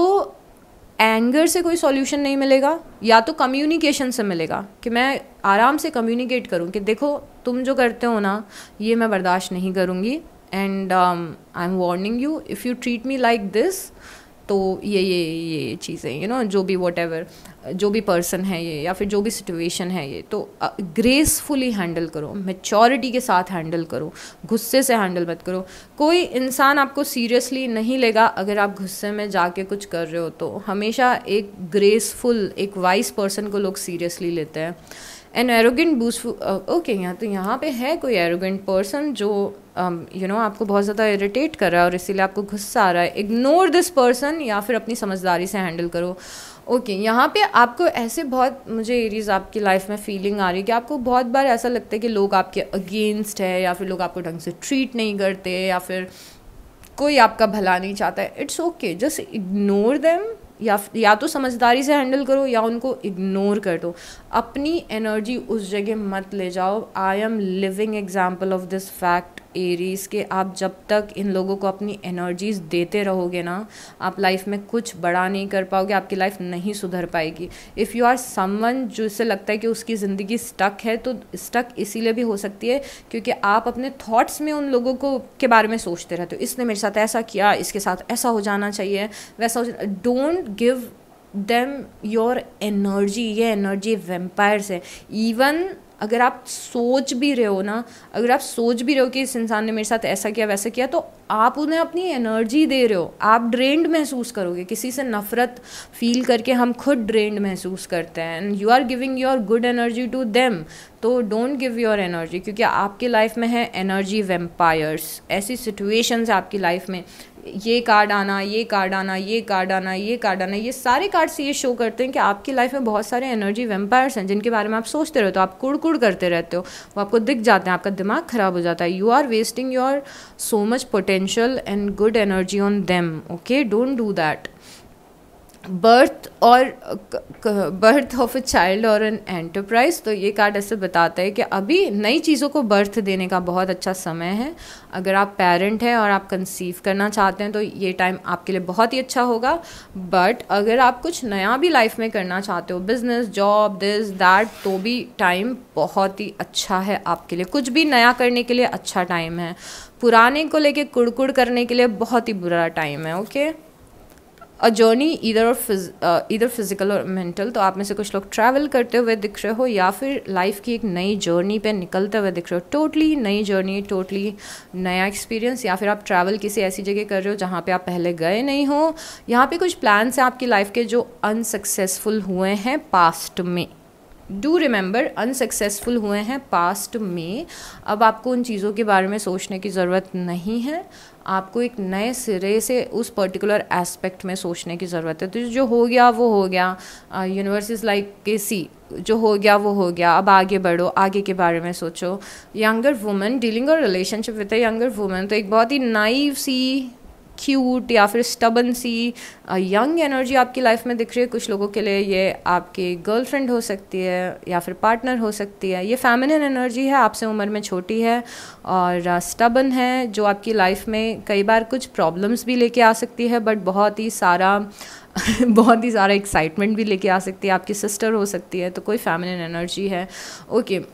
एंगर से कोई सॉल्यूशन नहीं मिलेगा या तो कम्युनिकेशन से मिलेगा कि मैं आराम से कम्युनिकेट करूँ कि देखो तुम जो करते हो ना ये मैं बर्दाश्त नहीं करूँगी and I am warning you if you treat me like this तो ये ये ये चीज़ें यू नो जो भी वॉट एवर जो भी पर्सन है ये या फिर जो भी सिचुएशन है ये तो ग्रेसफुली हैंडल करो मेचोरिटी के साथ हैंडल करो गुस्से से हैंडल मत करो कोई इंसान आपको सीरियसली नहीं लेगा अगर आप गुस्से में जाके कुछ कर रहे हो तो हमेशा एक ग्रेसफुल एक वाइस पर्सन को लोग सीरियसली लेते हैं एन एरोगेंट बूस्ट ओके यहाँ तो यहाँ पे है कोई एरोगेंट पर्सन जो you um, know you know, आपको बहुत ज़्यादा इरिटेट कर रहा है और इसीलिए आपको गुस्सा आ रहा है इग्नोर दिस पर्सन या फिर अपनी समझदारी से हैंडल करो ओके okay, यहाँ पे आपको ऐसे बहुत मुझे एरियाज आपकी लाइफ में फीलिंग आ रही है कि आपको बहुत बार ऐसा लगता है कि लोग आपके अगेंस्ट है या फिर लोग आपको ढंग से ट्रीट नहीं करते या फिर कोई आपका भला नहीं चाहता है it's okay just ignore them या या तो समझदारी से हैंडल करो या उनको इग्नोर कर दो अपनी एनर्जी उस जगह मत ले जाओ I am living example of this fact Aries के आप जब तक इन लोगों को अपनी एनर्जीज देते रहोगे ना आप लाइफ में कुछ बड़ा नहीं कर पाओगे आपकी लाइफ नहीं सुधर पाएगी इफ़ यू आर समवन जो इससे लगता है कि उसकी ज़िंदगी स्टक है तो स्टक इसीलिए भी हो सकती है क्योंकि आप अपने थॉट्स में उन लोगों को के बारे में सोचते रहते हो इसने मेरे साथ ऐसा किया इसके साथ ऐसा हो जाना चाहिए वैसा हो don't give them your energy ये एनर्जी वेम्पायर्स है इवन अगर आप सोच भी रहे हो ना अगर आप सोच भी रहे हो कि इस इंसान ने मेरे साथ ऐसा किया वैसा किया तो आप उन्हें अपनी एनर्जी दे रहे हो आप ड्रेंड महसूस करोगे किसी से नफरत फील करके हम खुद ड्रेंड महसूस करते हैं and you are giving your good energy to them तो डोंट गिव योर एनर्जी क्योंकि आपकी लाइफ में है एनर्जी वेम्पायर्स ऐसी सिचुएशंस आपकी लाइफ में ये कार्ड आना ये कार्ड आना ये कार्ड आना ये कार्ड आना ये सारे कार्ड्स ये शो करते हैं कि आपकी लाइफ में बहुत सारे एनर्जी वेम्पायर्स हैं जिनके बारे में आप सोचते रहते हो आप कुड़ कुड़ करते रहते हो वो आपको दिख जाते हैं आपका दिमाग ख़राब हो जाता है you are wasting your so much potential and good energy on them okay don't do that birth और बर्थ ऑफ अ चाइल्ड और एन एंटरप्राइज तो ये कार्ड ऐसे बताता है कि अभी नई चीज़ों को बर्थ देने का बहुत अच्छा समय है अगर आप पेरेंट हैं और आप कंसीव करना चाहते हैं तो ये टाइम आपके लिए बहुत ही अच्छा होगा बट अगर आप कुछ नया भी लाइफ में करना चाहते हो बिजनेस जॉब दिस दैट तो भी टाइम बहुत ही अच्छा है आपके लिए कुछ भी नया करने के लिए अच्छा टाइम है पुराने को लेके कुड़कुड़ करने के लिए बहुत ही बुरा टाइम है ओके okay? अ जर्नी इधर और इधर फिज़िकल और मेंटल तो आप में से कुछ लोग ट्रैवल करते हुए दिख रहे हो या फिर लाइफ की एक नई जर्नी पे निकलते हुए दिख रहे हो टोटली नई जर्नी टोटली नया एक्सपीरियंस या फिर आप ट्रैवल किसी ऐसी जगह कर रहे हो जहाँ पे आप पहले गए नहीं हो यहाँ पे कुछ प्लान्स हैं आपकी लाइफ के जो अनसक्सेसफुल हुए हैं पास्ट में डू रिमेंबर अनसक्सेसफुल हुए हैं पास्ट में अब आपको उन चीज़ों के बारे में सोचने की ज़रूरत नहीं है आपको एक नए सिरे से उस पर्टिकुलर एस्पेक्ट में सोचने की ज़रूरत है तो जो हो गया वो हो गया यूनिवर्स इज़ लाइक के सी जो हो गया वो हो गया अब आगे बढ़ो आगे के बारे में सोचो यंगर वुमेन डीलिंग और relationship with a younger women तो एक बहुत ही नाइव सी क्यूट या फिर स्टबन सी यंग एनर्जी आपकी लाइफ में दिख रही है कुछ लोगों के लिए ये आपकी गर्लफ्रेंड हो सकती है या फिर पार्टनर हो सकती है ये फैमिलिन एनर्जी है आपसे उम्र में छोटी है और स्टबन है जो आपकी लाइफ में कई बार कुछ प्रॉब्लम्स भी लेके आ सकती है बट बहुत ही सारा बहुत ही सारा एक्साइटमेंट भी लेके आ सकती है आपकी सिस्टर हो सकती है तो कोई फैमिलिन एनर्जी है ओके okay.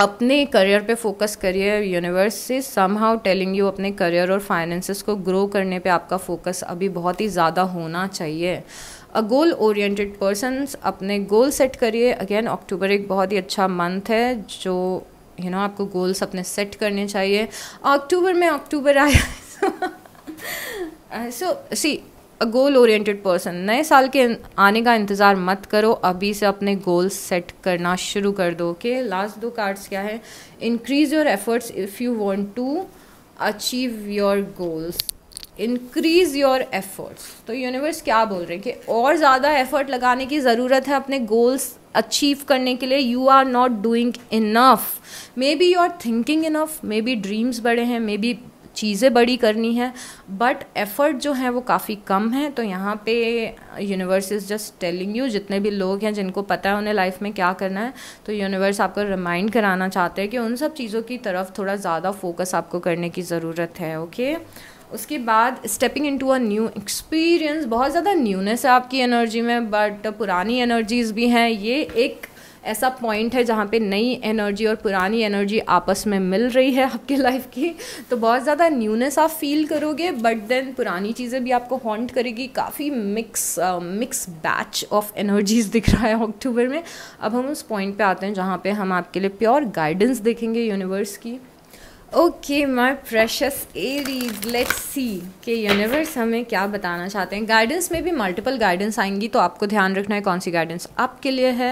अपने करियर पे फोकस करिए यूनिवर्स से सम हाउ टेलिंग यू अपने करियर और फाइनेंसेस को ग्रो करने पे आपका फोकस अभी बहुत ही ज़्यादा होना चाहिए अ गोल ओरिएंटेड पर्सन अपने गोल सेट करिए अगेन अक्टूबर एक बहुत ही अच्छा मंथ है जो यू you नो know, आपको गोल्स अपने सेट करने चाहिए अक्टूबर में अक्टूबर आया so see uh, a goal oriented person नए साल के आने का इंतज़ार मत करो अभी से अपने गोल सेट करना शुरू कर दो ओके लास्ट दो कार्ड्स क्या है increase your efforts if you want to achieve your goals increase your efforts तो यूनिवर्स क्या बोल रहे हैं कि और ज़्यादा एफर्ट लगाने की ज़रूरत है अपने गोल्स अचीव करने के लिए you are not doing enough maybe you are thinking enough maybe dreams बड़े हैं मे बी चीज़ें बड़ी करनी है बट एफ़र्ट जो है वो काफ़ी कम है तो यहाँ पे universe is just telling you जितने भी लोग हैं जिनको पता है उन्हें लाइफ में क्या करना है तो यूनिवर्स आपको रिमाइंड कराना चाहते हैं कि उन सब चीज़ों की तरफ थोड़ा ज़्यादा फोकस आपको करने की ज़रूरत है ओके okay? उसके बाद stepping into a new experience बहुत ज़्यादा न्यूनेस है आपकी एनर्जी में बट पुरानी एनर्जीज़ भी हैं ये एक ऐसा पॉइंट है जहाँ पे नई एनर्जी और पुरानी एनर्जी आपस में मिल रही है आपके लाइफ की तो बहुत ज़्यादा न्यूनेस आप फील करोगे बट देन पुरानी चीज़ें भी आपको हॉन्ट करेगी काफ़ी mix mix batch of energies दिख रहा है अक्टूबर में अब हम उस पॉइंट पर आते हैं जहाँ पर हम आपके लिए प्योर गाइडेंस देखेंगे यूनिवर्स की okay my precious Aries let's see के यूनिवर्स हमें क्या बताना चाहते हैं गाइडेंस में भी मल्टीपल गाइडेंस आएंगी तो आपको ध्यान रखना है कौन सी गाइडेंस आपके लिए है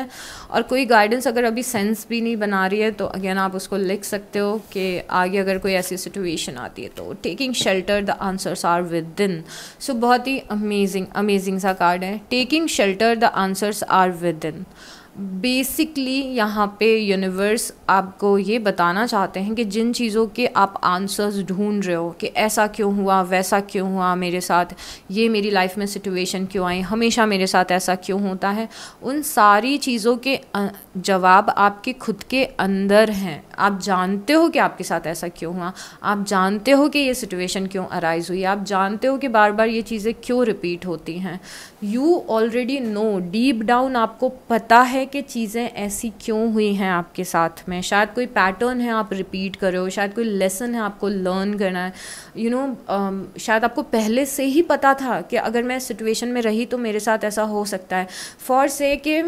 और कोई गाइडेंस अगर अभी सेंस भी नहीं बना रही है तो अगेन आप उसको लिख सकते हो कि आगे अगर कोई ऐसी सिचुएशन आती है तो taking shelter the answers are within so बहुत ही अमेजिंग अमेजिंग सा कार्ड है taking shelter the answers are within basically यहाँ पे यूनिवर्स आपको ये बताना चाहते हैं कि जिन चीज़ों के आप आंसर्स ढूंढ रहे हो कि ऐसा क्यों हुआ वैसा क्यों हुआ मेरे साथ ये मेरी लाइफ में सिचुएशन क्यों आई हमेशा मेरे साथ ऐसा क्यों होता है उन सारी चीज़ों के जवाब आपके खुद के अंदर हैं आप जानते हो कि आपके साथ ऐसा क्यों हुआ आप जानते हो कि ये सिचुएशन क्यों अराइज़ हुई आप जानते हो कि बार बार ये चीज़ें क्यों रिपीट होती हैं you already know deep down आपको पता है कि चीज़ें ऐसी क्यों हुई हैं आपके साथ में शायद कोई पैटर्न है आप रिपीट कर रहे हो शायद कोई लेसन है आपको लर्न करना है you you know know, um, शायद आपको पहले से ही पता था कि अगर मैं सिचुएशन में रही तो मेरे साथ ऐसा हो सकता है फॉर से कि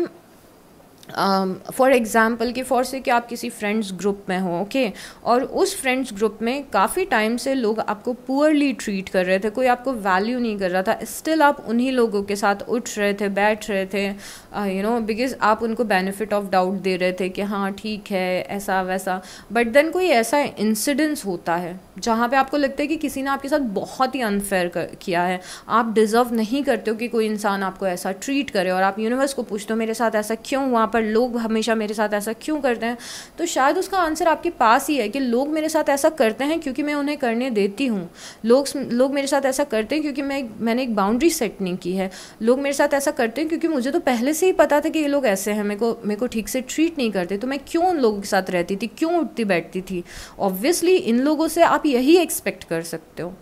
फॉर um, एग्ज़ाम्पल कि फॉर से कि आप किसी फ्रेंड्स ग्रुप में हो ओके okay? और उस फ्रेंड्स ग्रुप में काफ़ी टाइम से लोग आपको पुअरली ट्रीट कर रहे थे कोई आपको वैल्यू नहीं कर रहा था स्टिल आप उन्हीं लोगों के साथ उठ रहे थे बैठ रहे थे यू नो बिकॉज आप उनको बेनिफिट ऑफ डाउट दे रहे थे कि हाँ ठीक है ऐसा वैसा बट देन कोई ऐसा इंसिडेंस होता है जहाँ पे आपको लगता है कि किसी ने आपके साथ बहुत ही अनफेयर किया है आप डिज़र्व नहीं करते हो कि कोई इंसान आपको ऐसा ट्रीट करे और आप यूनिवर्स को पूछते हो मेरे साथ ऐसा क्यों वहाँ पर लोग हमेशा मेरे साथ ऐसा क्यों करते हैं तो शायद उसका आंसर आपके पास ही है कि लोग मेरे साथ ऐसा करते हैं क्योंकि मैं उन्हें करने देती हूँ लोग लोग मेरे साथ ऐसा करते हैं क्योंकि मैं मैंने एक बाउंड्री सेट नहीं की है लोग मेरे साथ ऐसा करते हैं क्योंकि मुझे तो पहले से ही पता था कि ये लोग ऐसे हैं मेरे को मेरे को ठीक से ट्रीट नहीं करते तो मैं क्यों उन लोगों के साथ रहती थी क्यों उठती बैठती थी ऑब्वियसली इन लोगों से आप यही एक्सपेक्ट कर सकते हो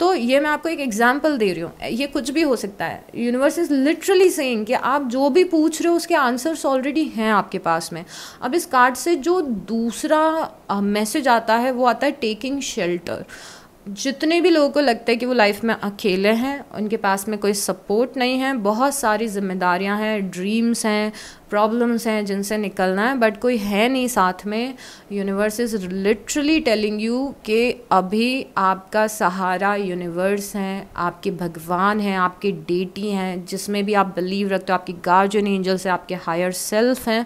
तो ये मैं आपको एक एग्जाम्पल दे रही हूँ ये कुछ भी हो सकता है यूनिवर्स इज लिटरली सेइंग कि आप जो भी पूछ रहे हो उसके आंसर्स ऑलरेडी हैं आपके पास में अब इस कार्ड से जो दूसरा मैसेज आता है वो आता है टेकिंग शेल्टर जितने भी लोगों को लगता है कि वो लाइफ में अकेले हैं उनके पास में कोई सपोर्ट नहीं है बहुत सारी जिम्मेदारियां हैं ड्रीम्स हैं प्रॉब्लम्स हैं जिनसे निकलना है बट कोई है नहीं साथ में universe is literally telling you कि अभी आपका सहारा यूनिवर्स है आपके भगवान हैं आपकी डेटी हैं जिसमें भी आप बिलीव रखते हो आपकी गार्जियन एंजल्स हैं आपके हायर सेल्फ हैं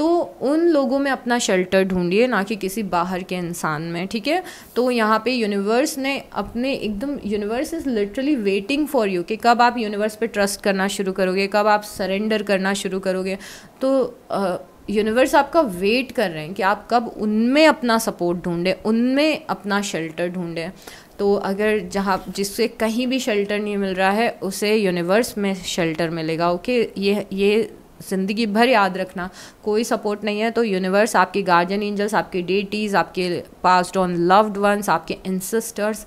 तो उन लोगों में अपना शेल्टर ढूंढिए ना कि किसी बाहर के इंसान में ठीक है तो यहाँ पे यूनिवर्स ने अपने एकदम universe is literally waiting for you कि कब आप यूनिवर्स पे ट्रस्ट करना शुरू करोगे कब आप सरेंडर करना शुरू करोगे तो आ, यूनिवर्स आपका वेट कर रहे हैं कि आप कब उनमें अपना सपोर्ट ढूंढें उनमें अपना शेल्टर ढूंढें तो अगर जहाँ जिससे कहीं भी शेल्टर नहीं मिल रहा है उसे यूनिवर्स में शेल्टर मिलेगा ओके ये ये ज़िंदगी भर याद रखना कोई सपोर्ट नहीं है तो यूनिवर्स आपके गार्जियन एंजल्स आपके डेटीज़ आपके पास्ट ऑन लव्ड वंस आपके इंसिस्टर्स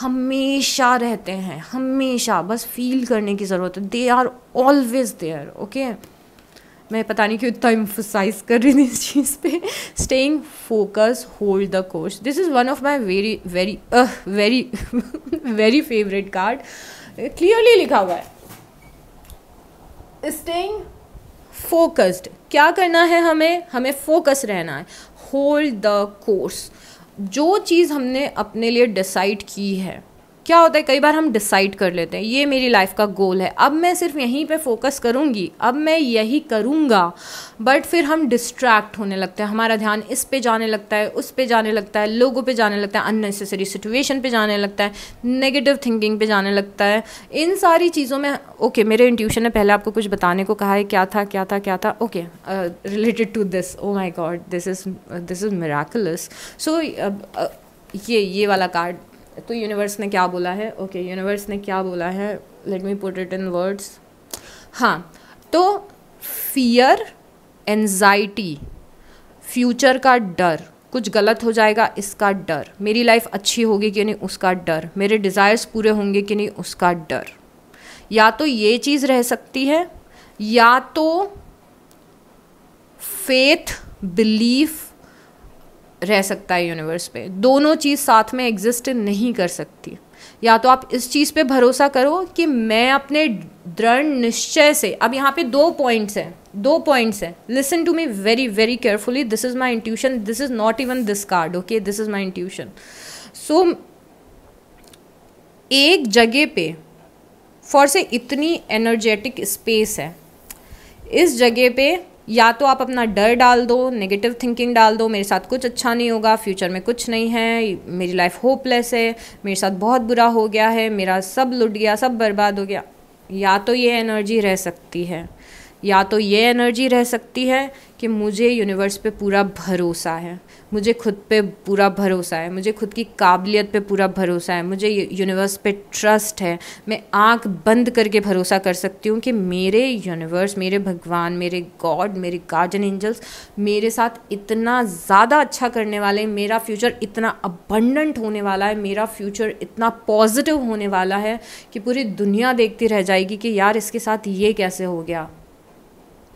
हमेशा रहते हैं हमेशा बस फील करने की ज़रूरत है they are always there okay मैं पता नहीं क्यों इतना इम्फोसाइज कर रही थी इस चीज़ पे staying focus hold the course this is one of my very very very very favourite card clearly लिखा हुआ है स्टेइंग फोकस्ड क्या करना है हमें हमें फोकस रहना है होल्ड द कोर्स जो चीज़ हमने अपने लिए डिसाइड की है क्या होता है कई बार हम डिसाइड कर लेते हैं ये मेरी लाइफ का गोल है अब मैं सिर्फ यहीं पे फोकस करूँगी अब मैं यही करूँगा बट फिर हम डिस्ट्रैक्ट होने लगते हैं हमारा ध्यान इस पे जाने लगता है उस पे जाने लगता है लोगों पे जाने लगता है अननेसेसरी सिचुएशन पे जाने लगता है नेगेटिव थिंकिंग पे जाने लगता है इन सारी चीज़ों में ओके okay, मेरे इंट्यूशन ने पहले आपको कुछ बताने को कहा है क्या था क्या था क्या था okay related to this oh my God this is this is miraculous so ये ये वाला कार्ड तो यूनिवर्स ने क्या बोला है ओके okay, यूनिवर्स ने क्या बोला है let me put it in words हाँ तो फियर एनजाइटी फ्यूचर का डर कुछ गलत हो जाएगा इसका डर मेरी लाइफ अच्छी होगी कि नहीं उसका डर मेरे डिज़ायर्स पूरे होंगे कि नहीं उसका डर या तो ये चीज़ रह सकती है या तो फेथ बिलीफ रह सकता है यूनिवर्स पे दोनों चीज़ साथ में एग्जिस्ट नहीं कर सकती या तो आप इस चीज़ पे भरोसा करो कि मैं अपने दृढ़ निश्चय से अब यहाँ पे दो पॉइंट्स हैं दो पॉइंट्स हैं listen to me very very carefully this is my intuition this is not even this card okay this is my intuition so एक जगह पे फॉर से इतनी एनर्जेटिक स्पेस है इस जगह पे या तो आप अपना डर डाल दो नेगेटिव थिंकिंग डाल दो मेरे साथ कुछ अच्छा नहीं होगा फ्यूचर में कुछ नहीं है मेरी लाइफ होपलेस है मेरे साथ बहुत बुरा हो गया है मेरा सब लुट गया सब बर्बाद हो गया या तो ये एनर्जी रह सकती है या तो ये एनर्जी रह सकती है कि मुझे यूनिवर्स पे पूरा भरोसा है मुझे खुद पे पूरा भरोसा है मुझे खुद की काबिलियत पे पूरा भरोसा है मुझे यूनिवर्स पे ट्रस्ट है मैं आंख बंद करके भरोसा कर सकती हूँ कि मेरे यूनिवर्स मेरे भगवान मेरे गॉड मेरे गार्जन एंजल्स मेरे साथ इतना ज़्यादा अच्छा करने वाले हैं मेरा फ्यूचर इतना अबंडेंट होने वाला है मेरा फ्यूचर इतना पॉजिटिव होने वाला है कि पूरी दुनिया देखती रह जाएगी कि यार इसके साथ ये कैसे हो गया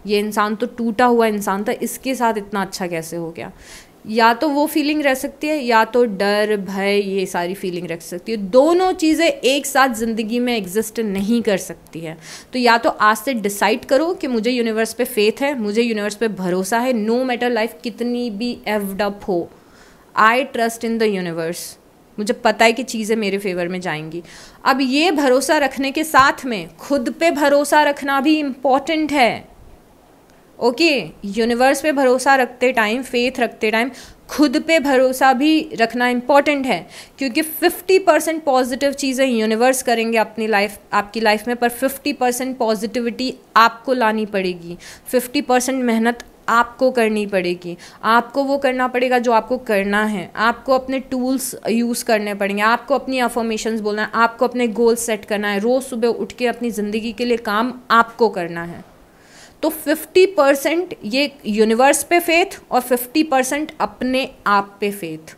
ये इंसान तो टूटा हुआ इंसान था इसके साथ इतना अच्छा कैसे हो गया या तो वो फीलिंग रह सकती है या तो डर भय ये सारी फीलिंग रख सकती है दोनों चीज़ें एक साथ ज़िंदगी में एग्जिस्ट नहीं कर सकती है तो या तो आज से डिसाइड करो कि मुझे यूनिवर्स पे फेथ है मुझे यूनिवर्स पे भरोसा है नो मैटर लाइफ कितनी भी एवड अप हो I trust in the universe मुझे पता है कि चीज़ें मेरे फेवर में जाएंगी अब ये भरोसा रखने के साथ में खुद पे भरोसा रखना भी इम्पॉर्टेंट है ओके यूनिवर्स पे भरोसा रखते टाइम फेथ रखते टाइम खुद पे भरोसा भी रखना इम्पॉर्टेंट है क्योंकि 50 परसेंट पॉजिटिव चीज़ें यूनिवर्स करेंगे अपनी लाइफ आपकी लाइफ में पर 50 परसेंट पॉजिटिविटी आपको लानी पड़ेगी 50 परसेंट मेहनत आपको करनी पड़ेगी आपको वो करना पड़ेगा जो आपको करना है आपको अपने टूल्स यूज़ करने पड़ेंगे आपको अपनी अफॉर्मेशंस बोलना है आपको अपने गोल सेट करना है रोज़ सुबह उठ के अपनी ज़िंदगी के लिए काम आपको करना है तो 50 परसेंट ये यूनिवर्स पे फेथ और 50 परसेंट अपने आप पे फेथ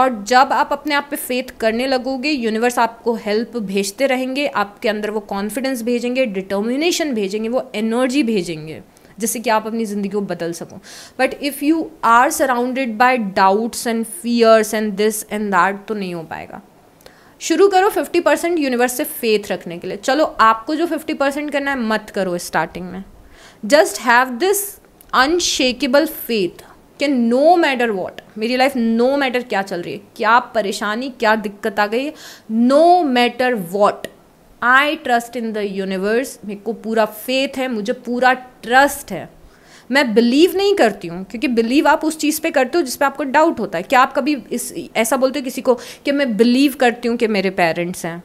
और जब आप अपने आप पे फेथ करने लगोगे यूनिवर्स आपको हेल्प भेजते रहेंगे आपके अंदर वो कॉन्फिडेंस भेजेंगे डिटर्मिनेशन भेजेंगे वो एनर्जी भेजेंगे जिससे कि आप अपनी ज़िंदगी को बदल सको but if you are surrounded by doubts and fears and this and that तो नहीं हो पाएगा शुरू करो 50 परसेंट यूनिवर्स से फेथ रखने के लिए चलो आपको जो 50 परसेंट करना है मत करो स्टार्टिंग में just have this unshakeable faith कि नो मैटर वॉट मेरी लाइफ नो मैटर क्या चल रही है क्या परेशानी क्या दिक्कत आ गई है no matter what I trust in the universe मेरे को पूरा फेथ है मुझे पूरा ट्रस्ट है मैं बिलीव नहीं करती हूँ क्योंकि बिलीव आप उस चीज़ पे करते हो जिस पे आपको डाउट होता है क्या आप कभी इस ऐसा बोलते हो किसी को कि मैं बिलीव करती हूँ कि मेरे पेरेंट्स हैं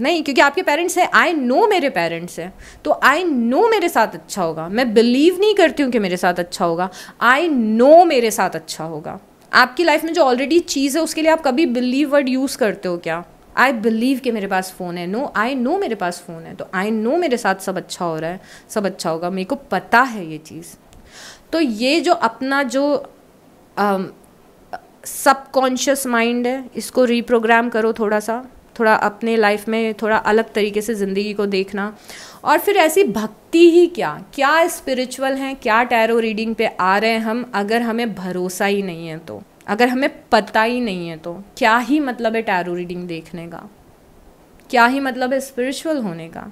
नहीं क्योंकि आपके पेरेंट्स हैं आई नो मेरे पेरेंट्स हैं तो आई नो मेरे साथ अच्छा होगा मैं बिलीव नहीं करती हूँ कि मेरे साथ अच्छा होगा आई नो मेरे साथ अच्छा होगा आपकी लाइफ में जो ऑलरेडी चीज़ है उसके लिए आप कभी बिलीव वर्ड यूज़ करते हो क्या आई बिलीव कि मेरे पास फ़ोन है नो आई नो मेरे पास फ़ोन है तो आई नो मेरे साथ सब अच्छा हो रहा है सब अच्छा होगा मेरे को पता है ये चीज़ तो ये जो अपना जो सबकॉन्शियस माइंड है इसको रिप्रोग्राम करो थोड़ा सा थोड़ा अपने लाइफ में थोड़ा अलग तरीके से ज़िंदगी को देखना और फिर ऐसी भक्ति ही क्या क्या स्पिरिचुअल हैं क्या टैरो रीडिंग पे आ रहे हैं हम अगर हमें भरोसा ही नहीं है तो अगर हमें पता ही नहीं है तो क्या ही मतलब है टैरो रीडिंग देखने का क्या ही मतलब है स्पिरिचुअल होने का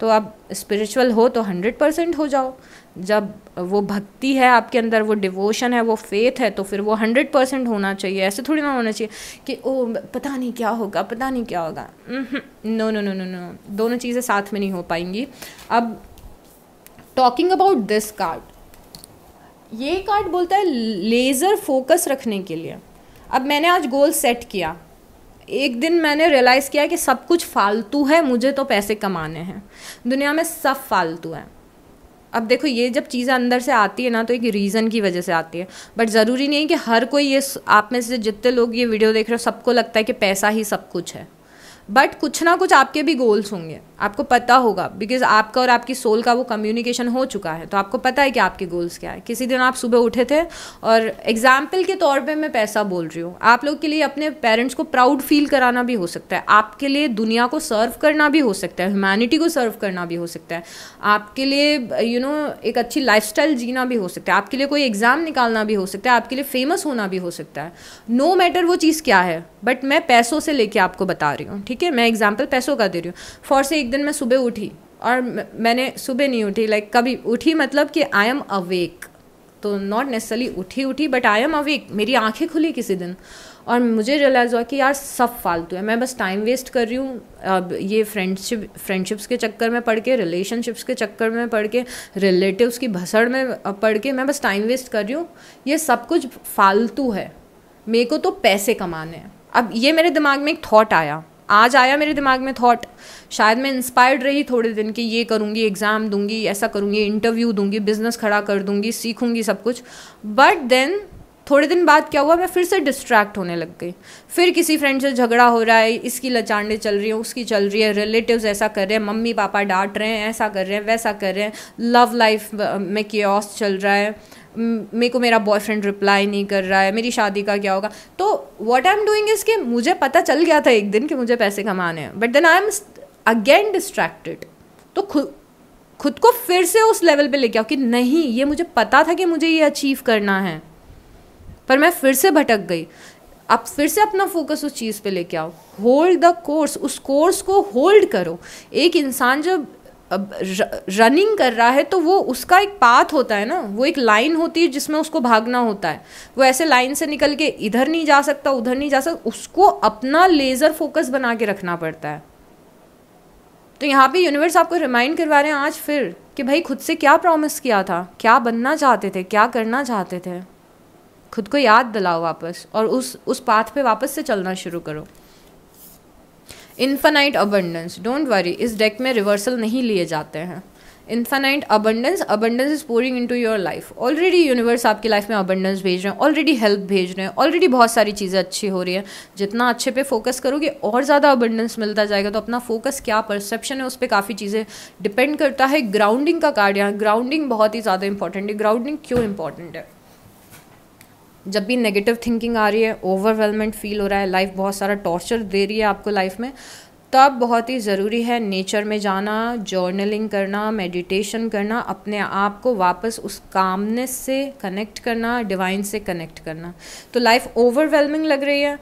तो आप स्पिरिचुअल हो तो हंड्रेड परसेंट हो जाओ जब वो भक्ति है आपके अंदर वो डिवोशन है वो फेथ है तो फिर वो हंड्रेड परसेंट होना चाहिए ऐसे थोड़ी ना होना चाहिए कि ओ पता नहीं क्या होगा पता नहीं क्या होगा no no no no no दोनों चीज़ें साथ में नहीं हो पाएंगी अब टॉकिंग अबाउट दिस कार्ड ये कार्ड बोलता है लेज़र फोकस रखने के लिए अब मैंने आज गोल सेट किया एक दिन मैंने रियलाइज़ किया कि सब कुछ फालतू है मुझे तो पैसे कमाने हैं दुनिया में सब फालतू है अब देखो ये जब चीज़ें अंदर से आती है ना तो एक रीज़न की वजह से आती है बट ज़रूरी नहीं है कि हर कोई ये आप में से जितने लोग ये वीडियो देख रहे हो सबको लगता है कि पैसा ही सब कुछ है बट कुछ ना कुछ आपके भी गोल्स होंगे आपको पता होगा बिकॉज आपका और आपकी सोल का वो कम्युनिकेशन हो चुका है तो आपको पता है कि आपके गोल्स क्या है किसी दिन आप सुबह उठे थे और एग्जाम्पल के तौर पे मैं पैसा बोल रही हूँ आप लोग के लिए अपने पेरेंट्स को प्राउड फील कराना भी हो सकता है आपके लिए दुनिया को सर्व करना भी हो सकता है ह्यूमैनिटी को सर्व करना भी हो सकता है आपके लिए यू you नो know, एक अच्छी लाइफ जीना भी हो सकता है आपके लिए कोई एग्ज़ाम निकालना भी हो सकता है आपके लिए फेमस होना भी हो सकता है नो no मैटर वो चीज़ क्या है बट मैं पैसों से लेके आपको बता रही हूँ ठीक है मैं एग्जाम्पल पैसों का दे रही हूँ फॉर से एक दिन मैं सुबह उठी और मैंने सुबह नहीं उठी लाइक कभी उठी मतलब कि आई एम अवेक तो नॉट नेसली उठी उठी बट आई एम अवेक मेरी आंखें खुली किसी दिन और मुझे रियलाइज़ हुआ कि यार सब फालतू है मैं बस टाइम वेस्ट कर रही हूँ अब ये फ्रेंडशिप फ्रेंडशिप्स के चक्कर में पढ़ के रिलेशनशिप्स के चक्कर में पढ़ के रिलेटिव्स की भसड़ में पढ़ के मैं बस टाइम वेस्ट कर रही हूँ ये सब कुछ फालतू है मेरे को तो पैसे कमाने हैं अब ये मेरे दिमाग में एक थॉट आया आज आया मेरे दिमाग में थॉट शायद मैं इंस्पायर्ड रही थोड़े दिन कि ये करूँगी एग्ज़ाम दूंगी ऐसा करूँगी इंटरव्यू दूंगी बिजनेस खड़ा कर दूंगी सीखूंगी सब कुछ बट देन थोड़े दिन बाद क्या हुआ मैं फिर से डिस्ट्रैक्ट होने लग गई फिर किसी फ्रेंड से झगड़ा हो रहा है इसकी लचांडे चल रही है उसकी चल रही है रिलेटिव्स ऐसा कर रहे हैं मम्मी पापा डांट रहे हैं ऐसा कर रहे हैं वैसा कर रहे हैं लव लाइफ में क्योस चल रहा है मेरे को मेरा बॉयफ्रेंड रिप्लाई नहीं कर रहा है मेरी शादी का क्या होगा तो what I am doing is कि मुझे पता चल गया था एक दिन कि मुझे पैसे कमाने हैं but then I am again distracted तो खुद खुद को फिर से उस लेवल पे लेके आओ कि नहीं ये मुझे पता था कि मुझे ये अचीव करना है पर मैं फिर से भटक गई आप फिर से अपना फोकस उस चीज़ पे लेके आओ होल्ड द कोर्स उस कोर्स को होल्ड करो एक इंसान जब रनिंग कर रहा है तो वो उसका एक पाथ होता है ना वो एक लाइन होती है जिसमें उसको भागना होता है वो ऐसे लाइन से निकल के इधर नहीं जा सकता उधर नहीं जा सकता उसको अपना लेज़र फोकस बना के रखना पड़ता है तो यहाँ पे यूनिवर्स आपको रिमाइंड करवा रहे हैं आज फिर कि भाई खुद से क्या प्रॉमिस किया था क्या बनना चाहते थे क्या करना चाहते थे खुद को याद दिलाओ वापस और उस उस पाथ पे वापस से चलना शुरू करो इन्फानाइट अबंडेंस डोंट वरी इस डेक में रिवर्सल नहीं लिए जाते हैं infinite abundance abundance is pouring into your life already universe आपकी लाइफ में अबंडेंस भेज रहे हैं ऑलरेडी हेल्प भेज रहे हैं ऑलरेडी बहुत सारी चीज़ें अच्छी हो रही हैं जितना अच्छे पे फोकस करोगे और ज़्यादा अबंडेंस मिलता जाएगा तो अपना फोकस क्या परसेप्शन है उस पर काफ़ी चीज़ें डिपेंड करता है ग्राउंडिंग का कार्ड यहाँ ग्राउंडिंग बहुत ही ज़्यादा इंपॉर्टेंट है ग्राउंडिंग क्यों इंपॉर्टेंट है जब भी नेगेटिव थिंकिंग आ रही है ओवरवेलमेंट फील हो रहा है लाइफ बहुत सारा टॉर्चर दे रही है आपको लाइफ में तब बहुत ही ज़रूरी है नेचर में जाना जर्नलिंग करना मेडिटेशन करना अपने आप को वापस उस कामनेस से कनेक्ट करना डिवाइन से कनेक्ट करना तो लाइफ ओवरवेलमिंग लग रही है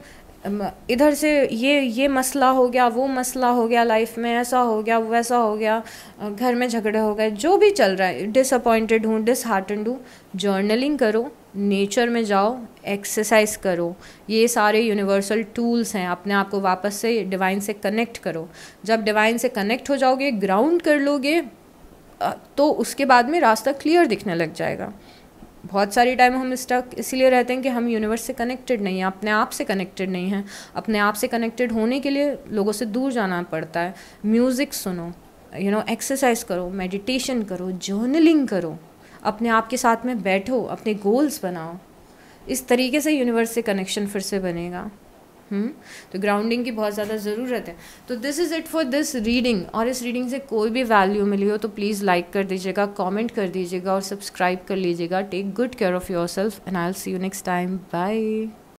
इधर से ये ये मसला हो गया वो मसला हो गया लाइफ में ऐसा हो गया वैसा हो गया घर में झगड़े हो गए जो भी चल रहा है डिसअपॉइंटेड हूँ डिसहार्टेंड हूँ जर्नलिंग करो नेचर में जाओ एक्सरसाइज करो ये सारे यूनिवर्सल टूल्स हैं अपने आप को वापस से डिवाइन से कनेक्ट करो जब डिवाइन से कनेक्ट हो जाओगे ग्राउंड कर लोगे तो उसके बाद में रास्ता क्लियर दिखने लग जाएगा बहुत सारी टाइम हम स्टक इसीलिए रहते हैं कि हम यूनिवर्स से कनेक्टेड नहीं हैं अपने आप से कनेक्टेड नहीं हैं अपने आप से कनेक्टेड होने के लिए लोगों से दूर जाना पड़ता है म्यूज़िक सुनो यू नो एक्सरसाइज करो मेडिटेशन करो जर्नलिंग करो अपने आप के साथ में बैठो अपने गोल्स बनाओ इस तरीके से यूनिवर्स से कनेक्शन फिर से बनेगा हम्म तो ग्राउंडिंग की बहुत ज़्यादा ज़रूरत है तो this is it for this reading और इस रीडिंग से कोई भी वैल्यू मिली हो तो प्लीज़ लाइक कर दीजिएगा कॉमेंट कर दीजिएगा और सब्सक्राइब कर लीजिएगा take good care of yourself and I'll see you next time bye